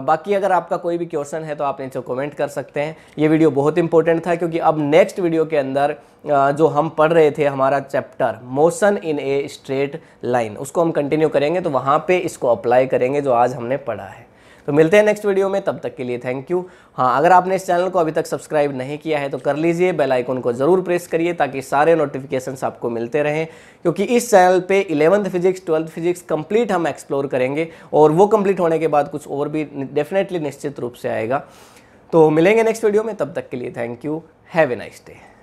बाकी अगर आपका कोई भी क्वेश्चन है तो आप नीचे कॉमेंट कर सकते हैं ये वीडियो बहुत इंपॉर्टेंट था क्योंकि अब नेक्स्ट वीडियो के अंदर जो हम पढ़ रहे थे हमारा chapter motion in a straight line उसको हम कंटिन्यू करेंगे तो वहाँ पे इसको अप्लाई करेंगे जो आज हमने पढ़ा है तो मिलते हैं नेक्स्ट वीडियो में तब तक के लिए थैंक यू हाँ अगर आपने इस चैनल को अभी तक सब्सक्राइब नहीं किया है तो कर लीजिए बेल आइकन को ज़रूर प्रेस करिए ताकि सारे नोटिफिकेशंस आपको मिलते रहें क्योंकि इस चैनल पे eleventh physics twelfth physics complete हम एक्सप्लोर करेंगे और वो कंप्लीट होने के बाद कुछ और भी डेफिनेटली निश्चित रूप से आएगा तो मिलेंगे नेक्स्ट वीडियो में तब तक के लिए thank you have a nice day